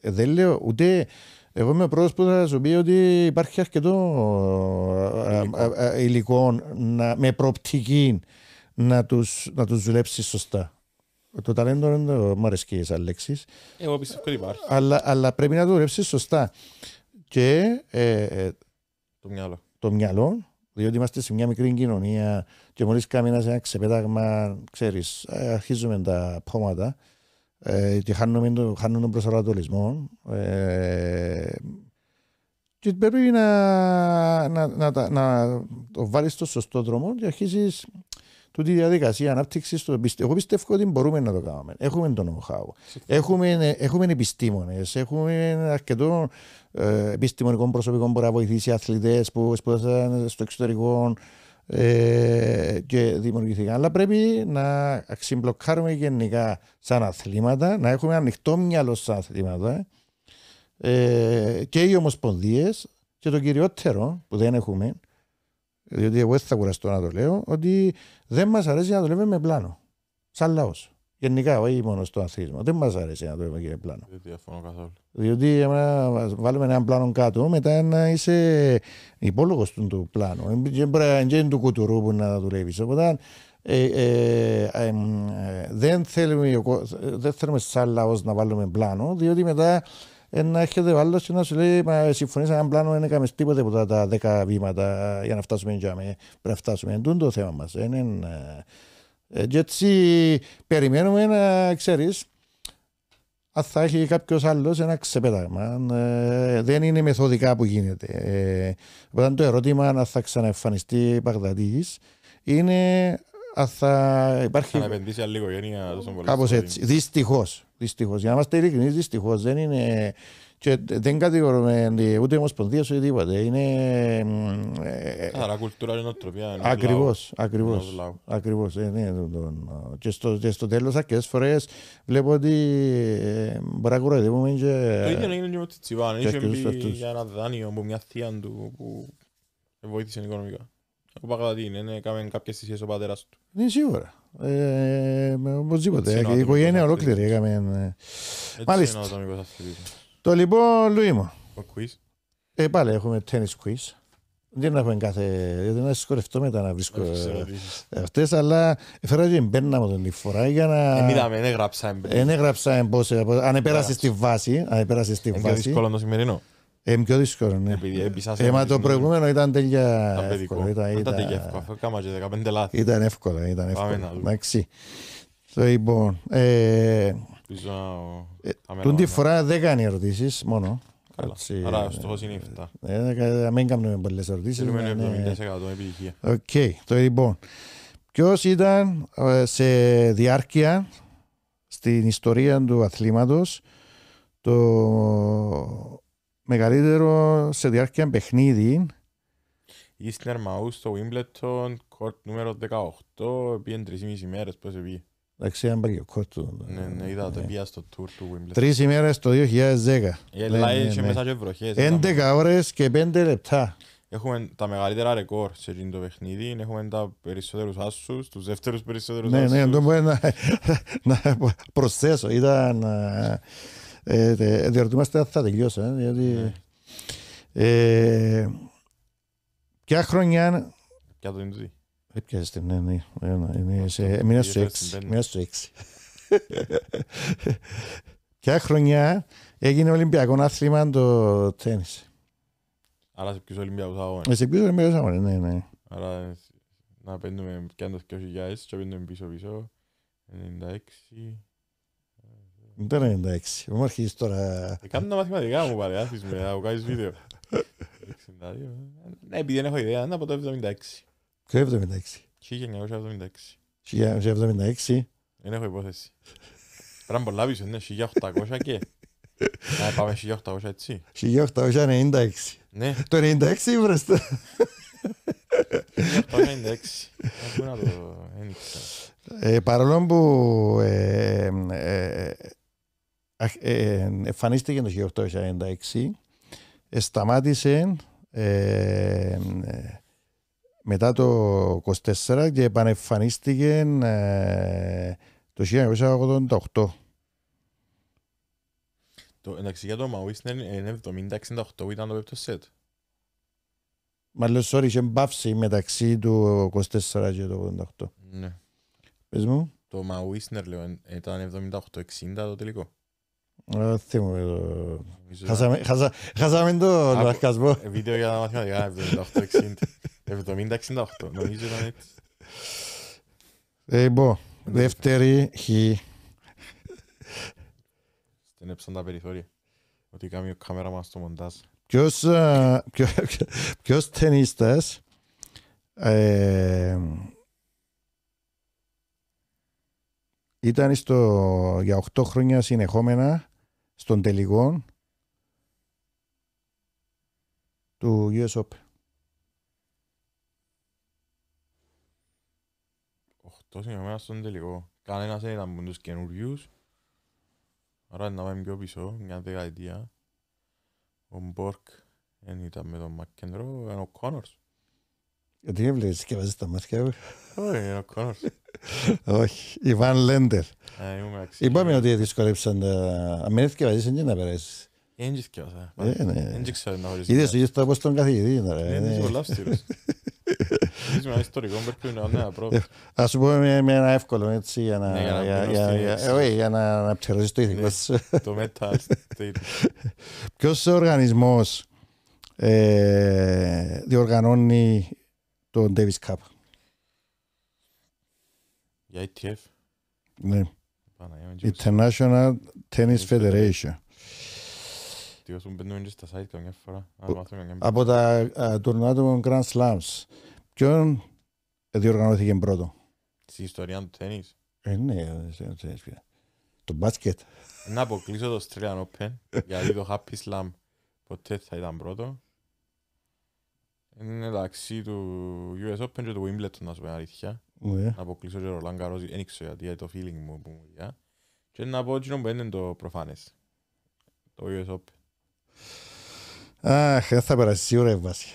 Ε, δεν λέω ούτε. Εγώ είμαι ο πρώτος που θα σου πει ότι υπάρχει αρκετό ε, υλικό με προοπτική να τους να τους δουλέψεις σωστά. Το ταλέντο δεν το μου αρέσει σαν λέξεις. Εγώ πιστεύω ότι υπάρχει. Αλλά, αλλά πρέπει να δουλέψεις σωστά. Και. Ε, το μυαλό. Το μυαλό, διότι είμαστε σε μια μικρή κοινωνία και μόλις κάμινα ένα ξεπέταγμα, ξέρεις, αρχίζουμε τα πόματα ε, και χάνουμε, τον προσανατολισμό. Ε, και πρέπει να, να, να, το βάλεις στο σωστό δρόμο και αρχίζεις τούτη διαδικασία ανάπτυξης. Εγώ πιστεύω ότι μπορούμε να το κάνουμε. Έχουμε το know Έχουμε, ε, έχουμε επιστήμονες. Έχουμε αρκετό ε, επιστημονικό προσωπικό που μπορεί να βοηθήσει αθλητές που σπουδάσαν στο εξωτερικό. Ε, και δημιουργηθήκαν. Αλλά πρέπει να ξυμπλοκάρουμε γενικά σαν αθλήματα, να έχουμε ανοιχτό μυαλό σαν αθλήματα ε, και οι ομοσπονδίες και το κυριότερο που δεν έχουμε, διότι εγώ δεν θα κουραστώ να το λέω, ότι δεν μας αρέσει να δουλεύουμε με πλάνο. Σαν λαός. Γενικά, όχι μόνο στο αθλήσμα. Δεν μας αρέσει να το λέμε, κύριε Πλάνο.
Δεν διαφωνώ καθόλου.
Διότι εμένα, βάλουμε έναν πλάνο κάτω, μετά να είσαι υπόλογος του, του πλάνου. Δεν μπορεί να του κουτουρού που να δουλεύεις. Οπότε ε, ε, ε, ε δεν θέλουμε, δεν θέλουμε σαν λαός να βάλουμε πλάνο, διότι μετά ε, να έχετε ο και να σου λέει Μα συμφωνείς έναν πλάνο, δεν έκαμες τίποτα από τα δέκα βήματα για να φτάσουμε για Πρέπει να φτάσουμε. Εν το θέμα μας. Ε, και έτσι περιμένουμε να ξέρεις, αν θα έχει κάποιος άλλος ένα ξεπέταγμα. Ε, δεν είναι μεθοδικά που γίνεται. Ε, οπότε το ερώτημα αν θα ξαναεμφανιστεί η Παγδατής είναι αν θα υπάρχει. Θα επενδύσει
άλλη οικογένεια. Κάπω
έτσι. Δυστυχώς. Δυστυχώς. Για να είμαστε ειλικρινείς, δυστυχώς δεν είναι και δεν κατηγορούμε δηλαδή, ούτε ομοσπονδίες ούτε τίποτε. Είναι... Ε, ε, ε, Άρα κουλτούρα είναι νοοτροπία. Ακριβώς, ακριβώς. ακριβώς. ναι, και, στο, στο τέλος αρκετές φορές βλέπω ότι μπορεί να κουραδεύουμε. και... Το ίδιο να γίνει με τη Τσιβάν. Είχε μπει για ένα
δάνειο από μια θεία του που βοήθησε οικονομικά. Ο κατά είναι, έκαμε ναι, κάποιες θυσίες ο πατέρας του.
Είναι σίγουρα. Ε, οπωσδήποτε. Η οικογένεια ολόκληρη έκαμε. Έτσι είναι ο ατομικός αθλητής. Το λοιπόν, Λουί μου. Ο quiz. Ε, πάλι έχουμε τένις quiz. Δεν έχουμε κάθε... Δεν είναι σκορευτώ μετά να βρίσκω ε, αυτές, αλλά ε, φέρα την μπαίνα μου την φορά για να... Εν είδαμε, δεν έγραψα. Ε, δεν έγραψα πώς... Αν επέρασες τη βάση, αν επέρασες τη βάση... Είναι πιο δύσκολο το σημερινό. Είναι πιο δύσκολο, ναι.
Επειδή μα το προηγούμενο
ήταν τέλεια εύκολο. Ήταν τέλεια εύκολο,
αφού έκανα και 15 λάθη. Ήταν
εύκολο, ήταν εύκολο. Πάμε να Εντάξει. Λοιπόν,
Ελπίζω ε, να... Τον τη φορά
δεν κάνει ερωτήσεις μόνο. Άρα ε, στόχος είναι 7. Ε, δεν μην κάνουμε πολλές ερωτήσεις. Θέλουμε 70% επιτυχία. Οκ, το λοιπόν. Ποιος ήταν σε διάρκεια στην ιστορία του αθλήματος το μεγαλύτερο σε διάρκεια παιχνίδι
Ίστνερ Μαούς στο Wimbledon, κόρτ νούμερο 18, πήγαινε 3,5 ημέρες πώς πήγε.
Εντάξει, ήταν ο του. Ναι, ναι, ναι, ναι
είδα το ναι. πια στο tour του Wimbledon. Τρεις ημέρες το 2010. Λάει και μέσα και βροχές. 11
ώρες και 5 λεπτά.
Έχουμε τα μεγαλύτερα ρεκόρ σε εκείνο το παιχνίδι, έχουμε τα περισσότερους άσους, τους δεύτερους περισσότερους άσους. Ναι, ναι, το μπορεί
[LAUGHS] να προσθέσω. Ήταν... Ε, ε, ε, Διαρωτούμαστε αν θα τελειώσω, γιατί... Ποια χρονιά... Ποια το είναι Έπιαζε την ναι, ναι. Μήνα ναι, ναι, ε, έξι. Μήνα έξι. Ποια χρονιά έγινε Ολυμπιακό άθλημα το τέννη.
Άρα σε ποιους Ολυμπιακούς αγώνες. Ε, σε ποιους Ολυμπιακούς αγώνες, ναι, ναι. Άρα να παίρνουμε πια το 2000 και παίρνουμε πίσω-πίσω. 96.
Δεν ήταν 96. Μου αρχίζεις τώρα. Ε,
Κάνουμε τα μαθηματικά μου παρεάσεις να μου βίντεο. [LAUGHS] Ναι, επειδή δεν έχω ιδέα, είναι από το
76.
1976.
1976.
Δεν έχω υπόθεση. Πρέπει πολλά πίσω, 1800 και... Να πάμε 1800 έτσι.
1896. Ναι. Το 96
1896.
Ε, παρόλο που ε, ε, εμφανίστηκε το 1896, σταμάτησε μετά το 24 και επανεμφανίστηκε ε, το 1988.
Το, εντάξει, για το Μαουίστ είναι 70-68 ήταν το πέπτο σετ.
Μα λέω, sorry, είχε μπαύση μεταξύ του 24 και του 88. Ναι. Πες μου.
Το Μαουίσνερ ναι, λέω, ήταν 78-60 το τελικό.
Θυμούμε ε, το... Χάσαμε το
λαρκασμό. Ε, βίντεο για τα μαθηματικά, 78-60. [LAUGHS] 70-68, νομίζω ήταν έτσι.
Λοιπόν, δεύτερη χ.
Στενέψαν τα περιθώρια. Ότι κάνει ο κάμερα μας το μοντάζ.
Ποιος, ε, ποιος ταινίστας ε, ήταν στο, για 8 χρόνια συνεχόμενα στον τελικό του US Open.
εκτός για μένα στον τελικό. Κανένας δεν ήταν από τους καινούριους. Άρα να πάμε πιο πίσω, μια δεκαετία. Ο Μπόρκ δεν ήταν με τον Μακκέντρο, ήταν ο Κόνορς.
Γιατί έβλεπες και βάζεις τα μάτια μου.
Ε? Όχι, είναι ο Κόνορς.
Όχι, Ιβάν Λέντερ. Ε, Είπαμε ότι δυσκολέψαν τα... Αν και βάζεις, δεν να περάσεις. Είναι και βάζα. Ε, ναι. Δεν ξέρω να ορίσεις. Είδες, είδες το όπως τον καθηγητή. Είναι ναι, ναι. πολύ αυστηρός. [LAUGHS] Ε, ας σου πούμε με ένα εύκολο έτσι για να, ναι, για να το ηθικό ναι, σου. Το μετά. Ποιος οργανισμός ε, διοργανώνει τον Davis Cup. Η ITF. Ε ναι. International Tennis Federation. Από τα τουρνά των Grand Slams. Ποιον διοργανώθηκε πρώτο.
Στην ιστορία του τέννις.
Ε, ναι, δεν τέννις πια. Το μπάσκετ.
Να αποκλείσω το Australian Open, γιατί το Happy Slam ποτέ θα ήταν πρώτο. Είναι μεταξύ του US Open και του Wimbledon, να σου πω αλήθεια. Ναι. Να αποκλείσω και ο Ρολάν Garros, δεν ξέρω γιατί, το feeling μου που μου διά. Και να πω ότι είναι το προφάνες. Το US Open.
Αχ, δεν θα περάσει σίγουρα η βάση.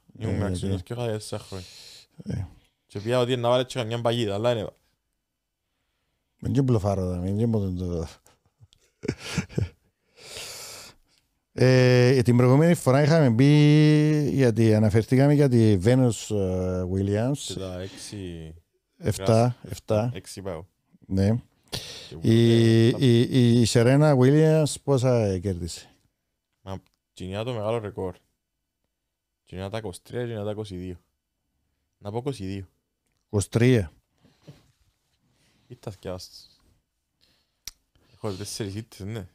Ήμουν με αξιονός και είχα τέσσερα και
καμιά την προηγούμενη φορά είχαμε πει γιατί αναφερθήκαμε για τη Venus Βουίλιαμς. Eh, Williams. Τα έξι...
Εφτά, εφτά. Έξι πάω.
Ναι. Η, Σερένα Williams πόσα κέρδισε.
Μα τσινιά το μεγάλο ρεκόρ. Και να τα 23 και να τα 22. Να πω 22. 23. Ήταν και Έχω τέσσερις ήττες, ναι.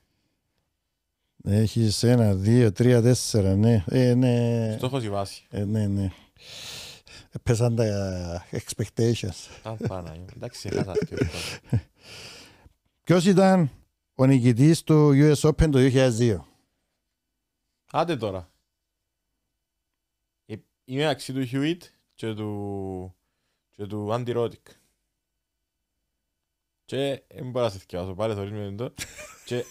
Έχεις ένα, δύο, τρία, τέσσερα, ναι. Ε, ναι. Στόχος η βάση. Ε, ναι, ναι. Πέσαν τα expectations. Τα
πάνω, ε. εντάξει, χάσα
Ποιος ήταν ο νικητής του US Open το 2002?
Άντε τώρα είναι μεταξύ του Χιουίτ και του, και του Άντι Ρότικ. Και δεν μπορώ να σε θυκιάσω, πάλι θωρείς με το. Και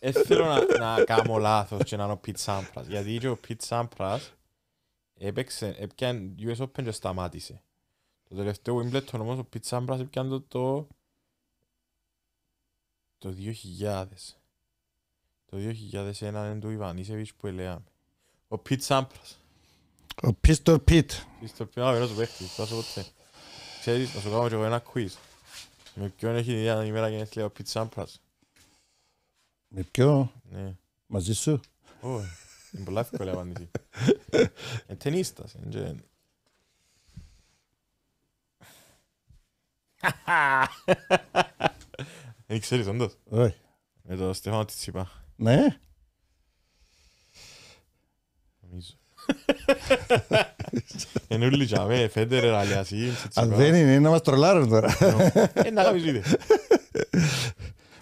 δεν θέλω να, να κάνω λάθος και να είναι ο Πιτ Σάμπρας, γιατί και ο Πιτ Σάμπρας έπαιξε, έπαιξε US Open και σταμάτησε. Το τελευταίο Wimbledon όμως ο Πιτ Σάμπρας έπαιξε το, το το 2000. Το 2001 είναι του Ιβανίσεβιτς που έλεγαμε. Ο Πιτ Σάμπρας.
Ο Πίστορ Πιτ.
Πίστορ Πιτ, να πειράζω παίχτη, πάσω ποτέ. Ξέρεις, θα σου κάνω και εγώ ένα quiz. Με ποιον έχει την ιδέα ίδια ημέρα γενέθλια ο Πιτ Σάμπρας.
Με ποιον? Ναι. Μαζί σου?
Όχι. Είναι πολλά εύκολη απάντηση. Εν ταινίστας, εν είναι Δεν ξέρεις όντως. Όχι. Με τον Στεφάνο Τσιτσίπα. Ναι. Νομίζω. Είναι όλοι τσάμε, φέντερε, ραλιασί. Αν δεν
είναι, είναι να μας τρολάρουν τώρα. Ε, να κάνεις βίντεο.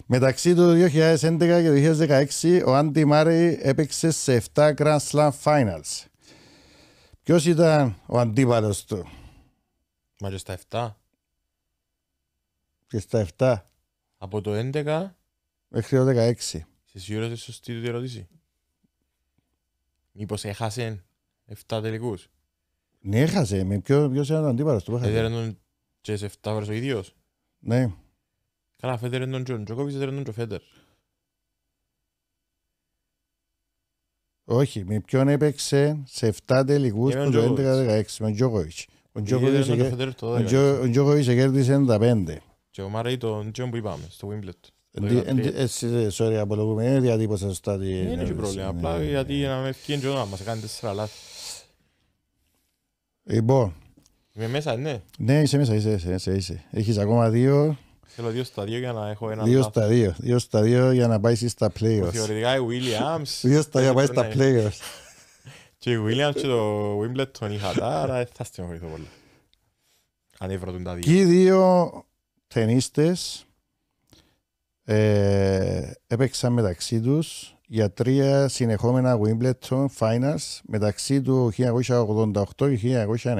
Μεταξύ του 2011 και του 2016, ο Άντι Μάρι έπαιξε σε 7 Grand Slam Finals. Ποιος ήταν ο αντίπαλος του?
Μα και στα 7.
Και στα 7.
Από το 11
μέχρι το 16. Σε
σίγουρα τη σωστή του ερώτηση. Μήπως έχασαν Εφτά τελικούς.
Ναι, έχασε. Με ποιος ήταν ο αντίπαλος του. Έδερε
τον και σε φορές ο ίδιος. Ναι. Καλά, φέτερε τον Τζον Τζοκόβιτς,
Όχι, με ποιον έπαιξε σε 7 τελικούς Είναι με Τζόκοβιτς. Ο Τζόκοβιτς κέρδισε πέντε.
Και ο Μάρα ήταν που είπαμε, στο
Wimbledon. Ε, απολογούμε, είναι διατύπωσα σωστά. Δεν έχει πρόβλημα, απλά ναι,
ναι, γιατί ναι. να με μας τέσσερα λάθη. Λοιπόν. Είμαι μέσα, ναι.
Ναι, είσαι μέσα, είσαι, είσαι, είσαι, είσαι. Έχεις ακόμα δύο.
Θέλω δύο στα δύο για να έχω ένα Δύο στα
δύο, δύο στα δύο για να πάει στα playoffs. Θεωρητικά η Williams. [LAUGHS] Δύο στα δύο να πάει στα ναι. playoffs.
[LAUGHS] Και η Williams και το Wimbledon είχα άρα θα στενοχωρηθώ πολύ. Αν ευρωτούν
τα δύο. Και οι δύο ταινίστες ε, έπαιξαν μεταξύ τους για τρία συνεχόμενα Wimbledon Finals μεταξύ του 1988 και 1990.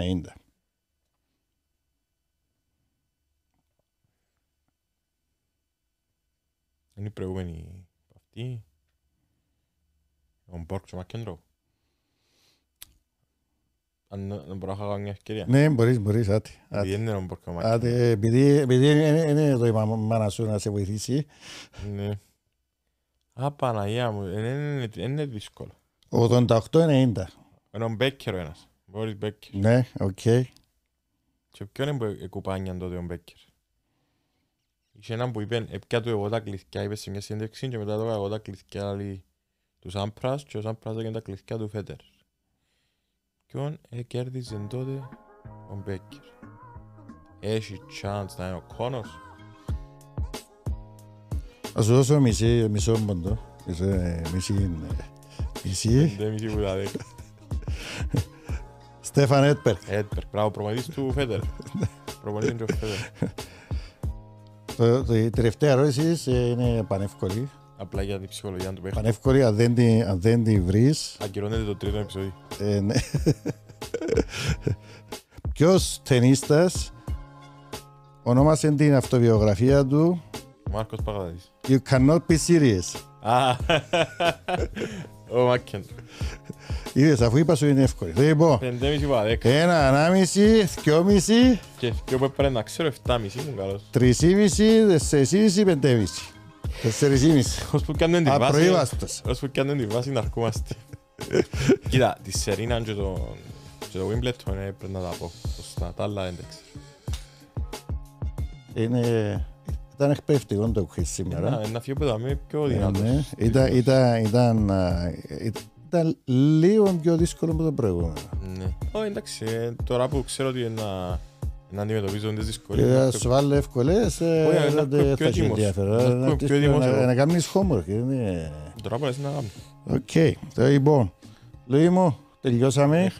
Είναι η
προηγούμενη αυτή. Ο Μπόρκ Μακέντρο. Αν μπορώ να μια ευκαιρία. Ναι, μπορείς, μπορείς, άτε. Επειδή είναι ο Μπόρκ στο
Μακέντρο. Επειδή είναι το η μάνα σου να σε βοηθήσει. Ναι.
Α, Παναγία μου, ε, δεν είναι, είναι δύσκολο.
88-90.
Ενώ Μπέκερ ο ένας, Μπορείς Μπέκερ. Ναι, οκ. Και ποιον είναι που κουπάνιαν τότε ο Μπέκερ. Είχε έναν που είπε, έπια ε, του εγώ τα κλειθκιά, είπε σε μια σύνδεξη, και μετά το εγώ τα κλειθκιά λέει, του Σάμπρας και ο Σάμπρας έκανε τα κλειθκιά του Φέτερ. Ποιον ε, κέρδιζε τότε ο Μπέκερ. Έχει chance να είναι ο Κόνος.
Θα σου δώσω μισή, μισό μποντό. Ε, μισή, ε, μισή.
Δεν μισή που τα δέκα.
Στέφαν Έτπερκ.
Έτπερκ, μπράβο, προπονητής του Φέτερ. Προπονητής του Φέτερ.
Η τελευταία ερώτηση ε, είναι πανεύκολη.
Απλά για την ψυχολογία του παίχτη. Πανεύκολη,
αν δεν, τη, αν δεν τη βρεις... Ακυρώνεται το τρίτο επεισόδιο. Ε, ναι. Ποιος ταινίστας ονόμασε την αυτοβιογραφία του... Μάρκος Παγαδάκης. You cannot be serious.
Α, ο Μάκεν.
Είδες, αφού είπα σου είναι εύκολο. Λοιπόν, πεντέμιση πάρα δέκα. Ένα, ανάμιση, δυόμιση.
Και δυο που έπρεπε να ξέρω, εφτάμιση ήμουν καλός.
Τρισήμιση, δεσσεσήμιση, πεντέμιση. Τεσσερισήμιση. Ως που κάνουν την βάση. Απροϊβάστος.
Ως που κάνουν την βάση να αρκούμαστε. Κοίτα, τη Σερίνα και το, και το Wimbledon ε, πρέπει να τα πω. Σωστά, τα άλλα ξέρω.
Είναι ήταν εκπαιδευτικό το quiz σήμερα. Ένα
αφιόπεδο με πιο ναι, δυνατός. Ναι. Ήταν,
ήταν, ήταν, ήταν λίγο πιο δύσκολο από το προηγούμενο.
Ναι. εντάξει, ε, τώρα που ξέρω ότι να να αντιμετωπίζουν τις δυσκολίες. Ε, να σου
βάλω εύκολες, ε, δεν θα έχει ενδιαφέρον. Να κάνεις homework. Ναι. Τώρα μπορείς να κάνεις. Οκ, λοιπόν. Λουί μου, τελειώσαμε.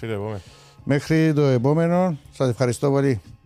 Μέχρι το επόμενο. Σας ευχαριστώ πολύ.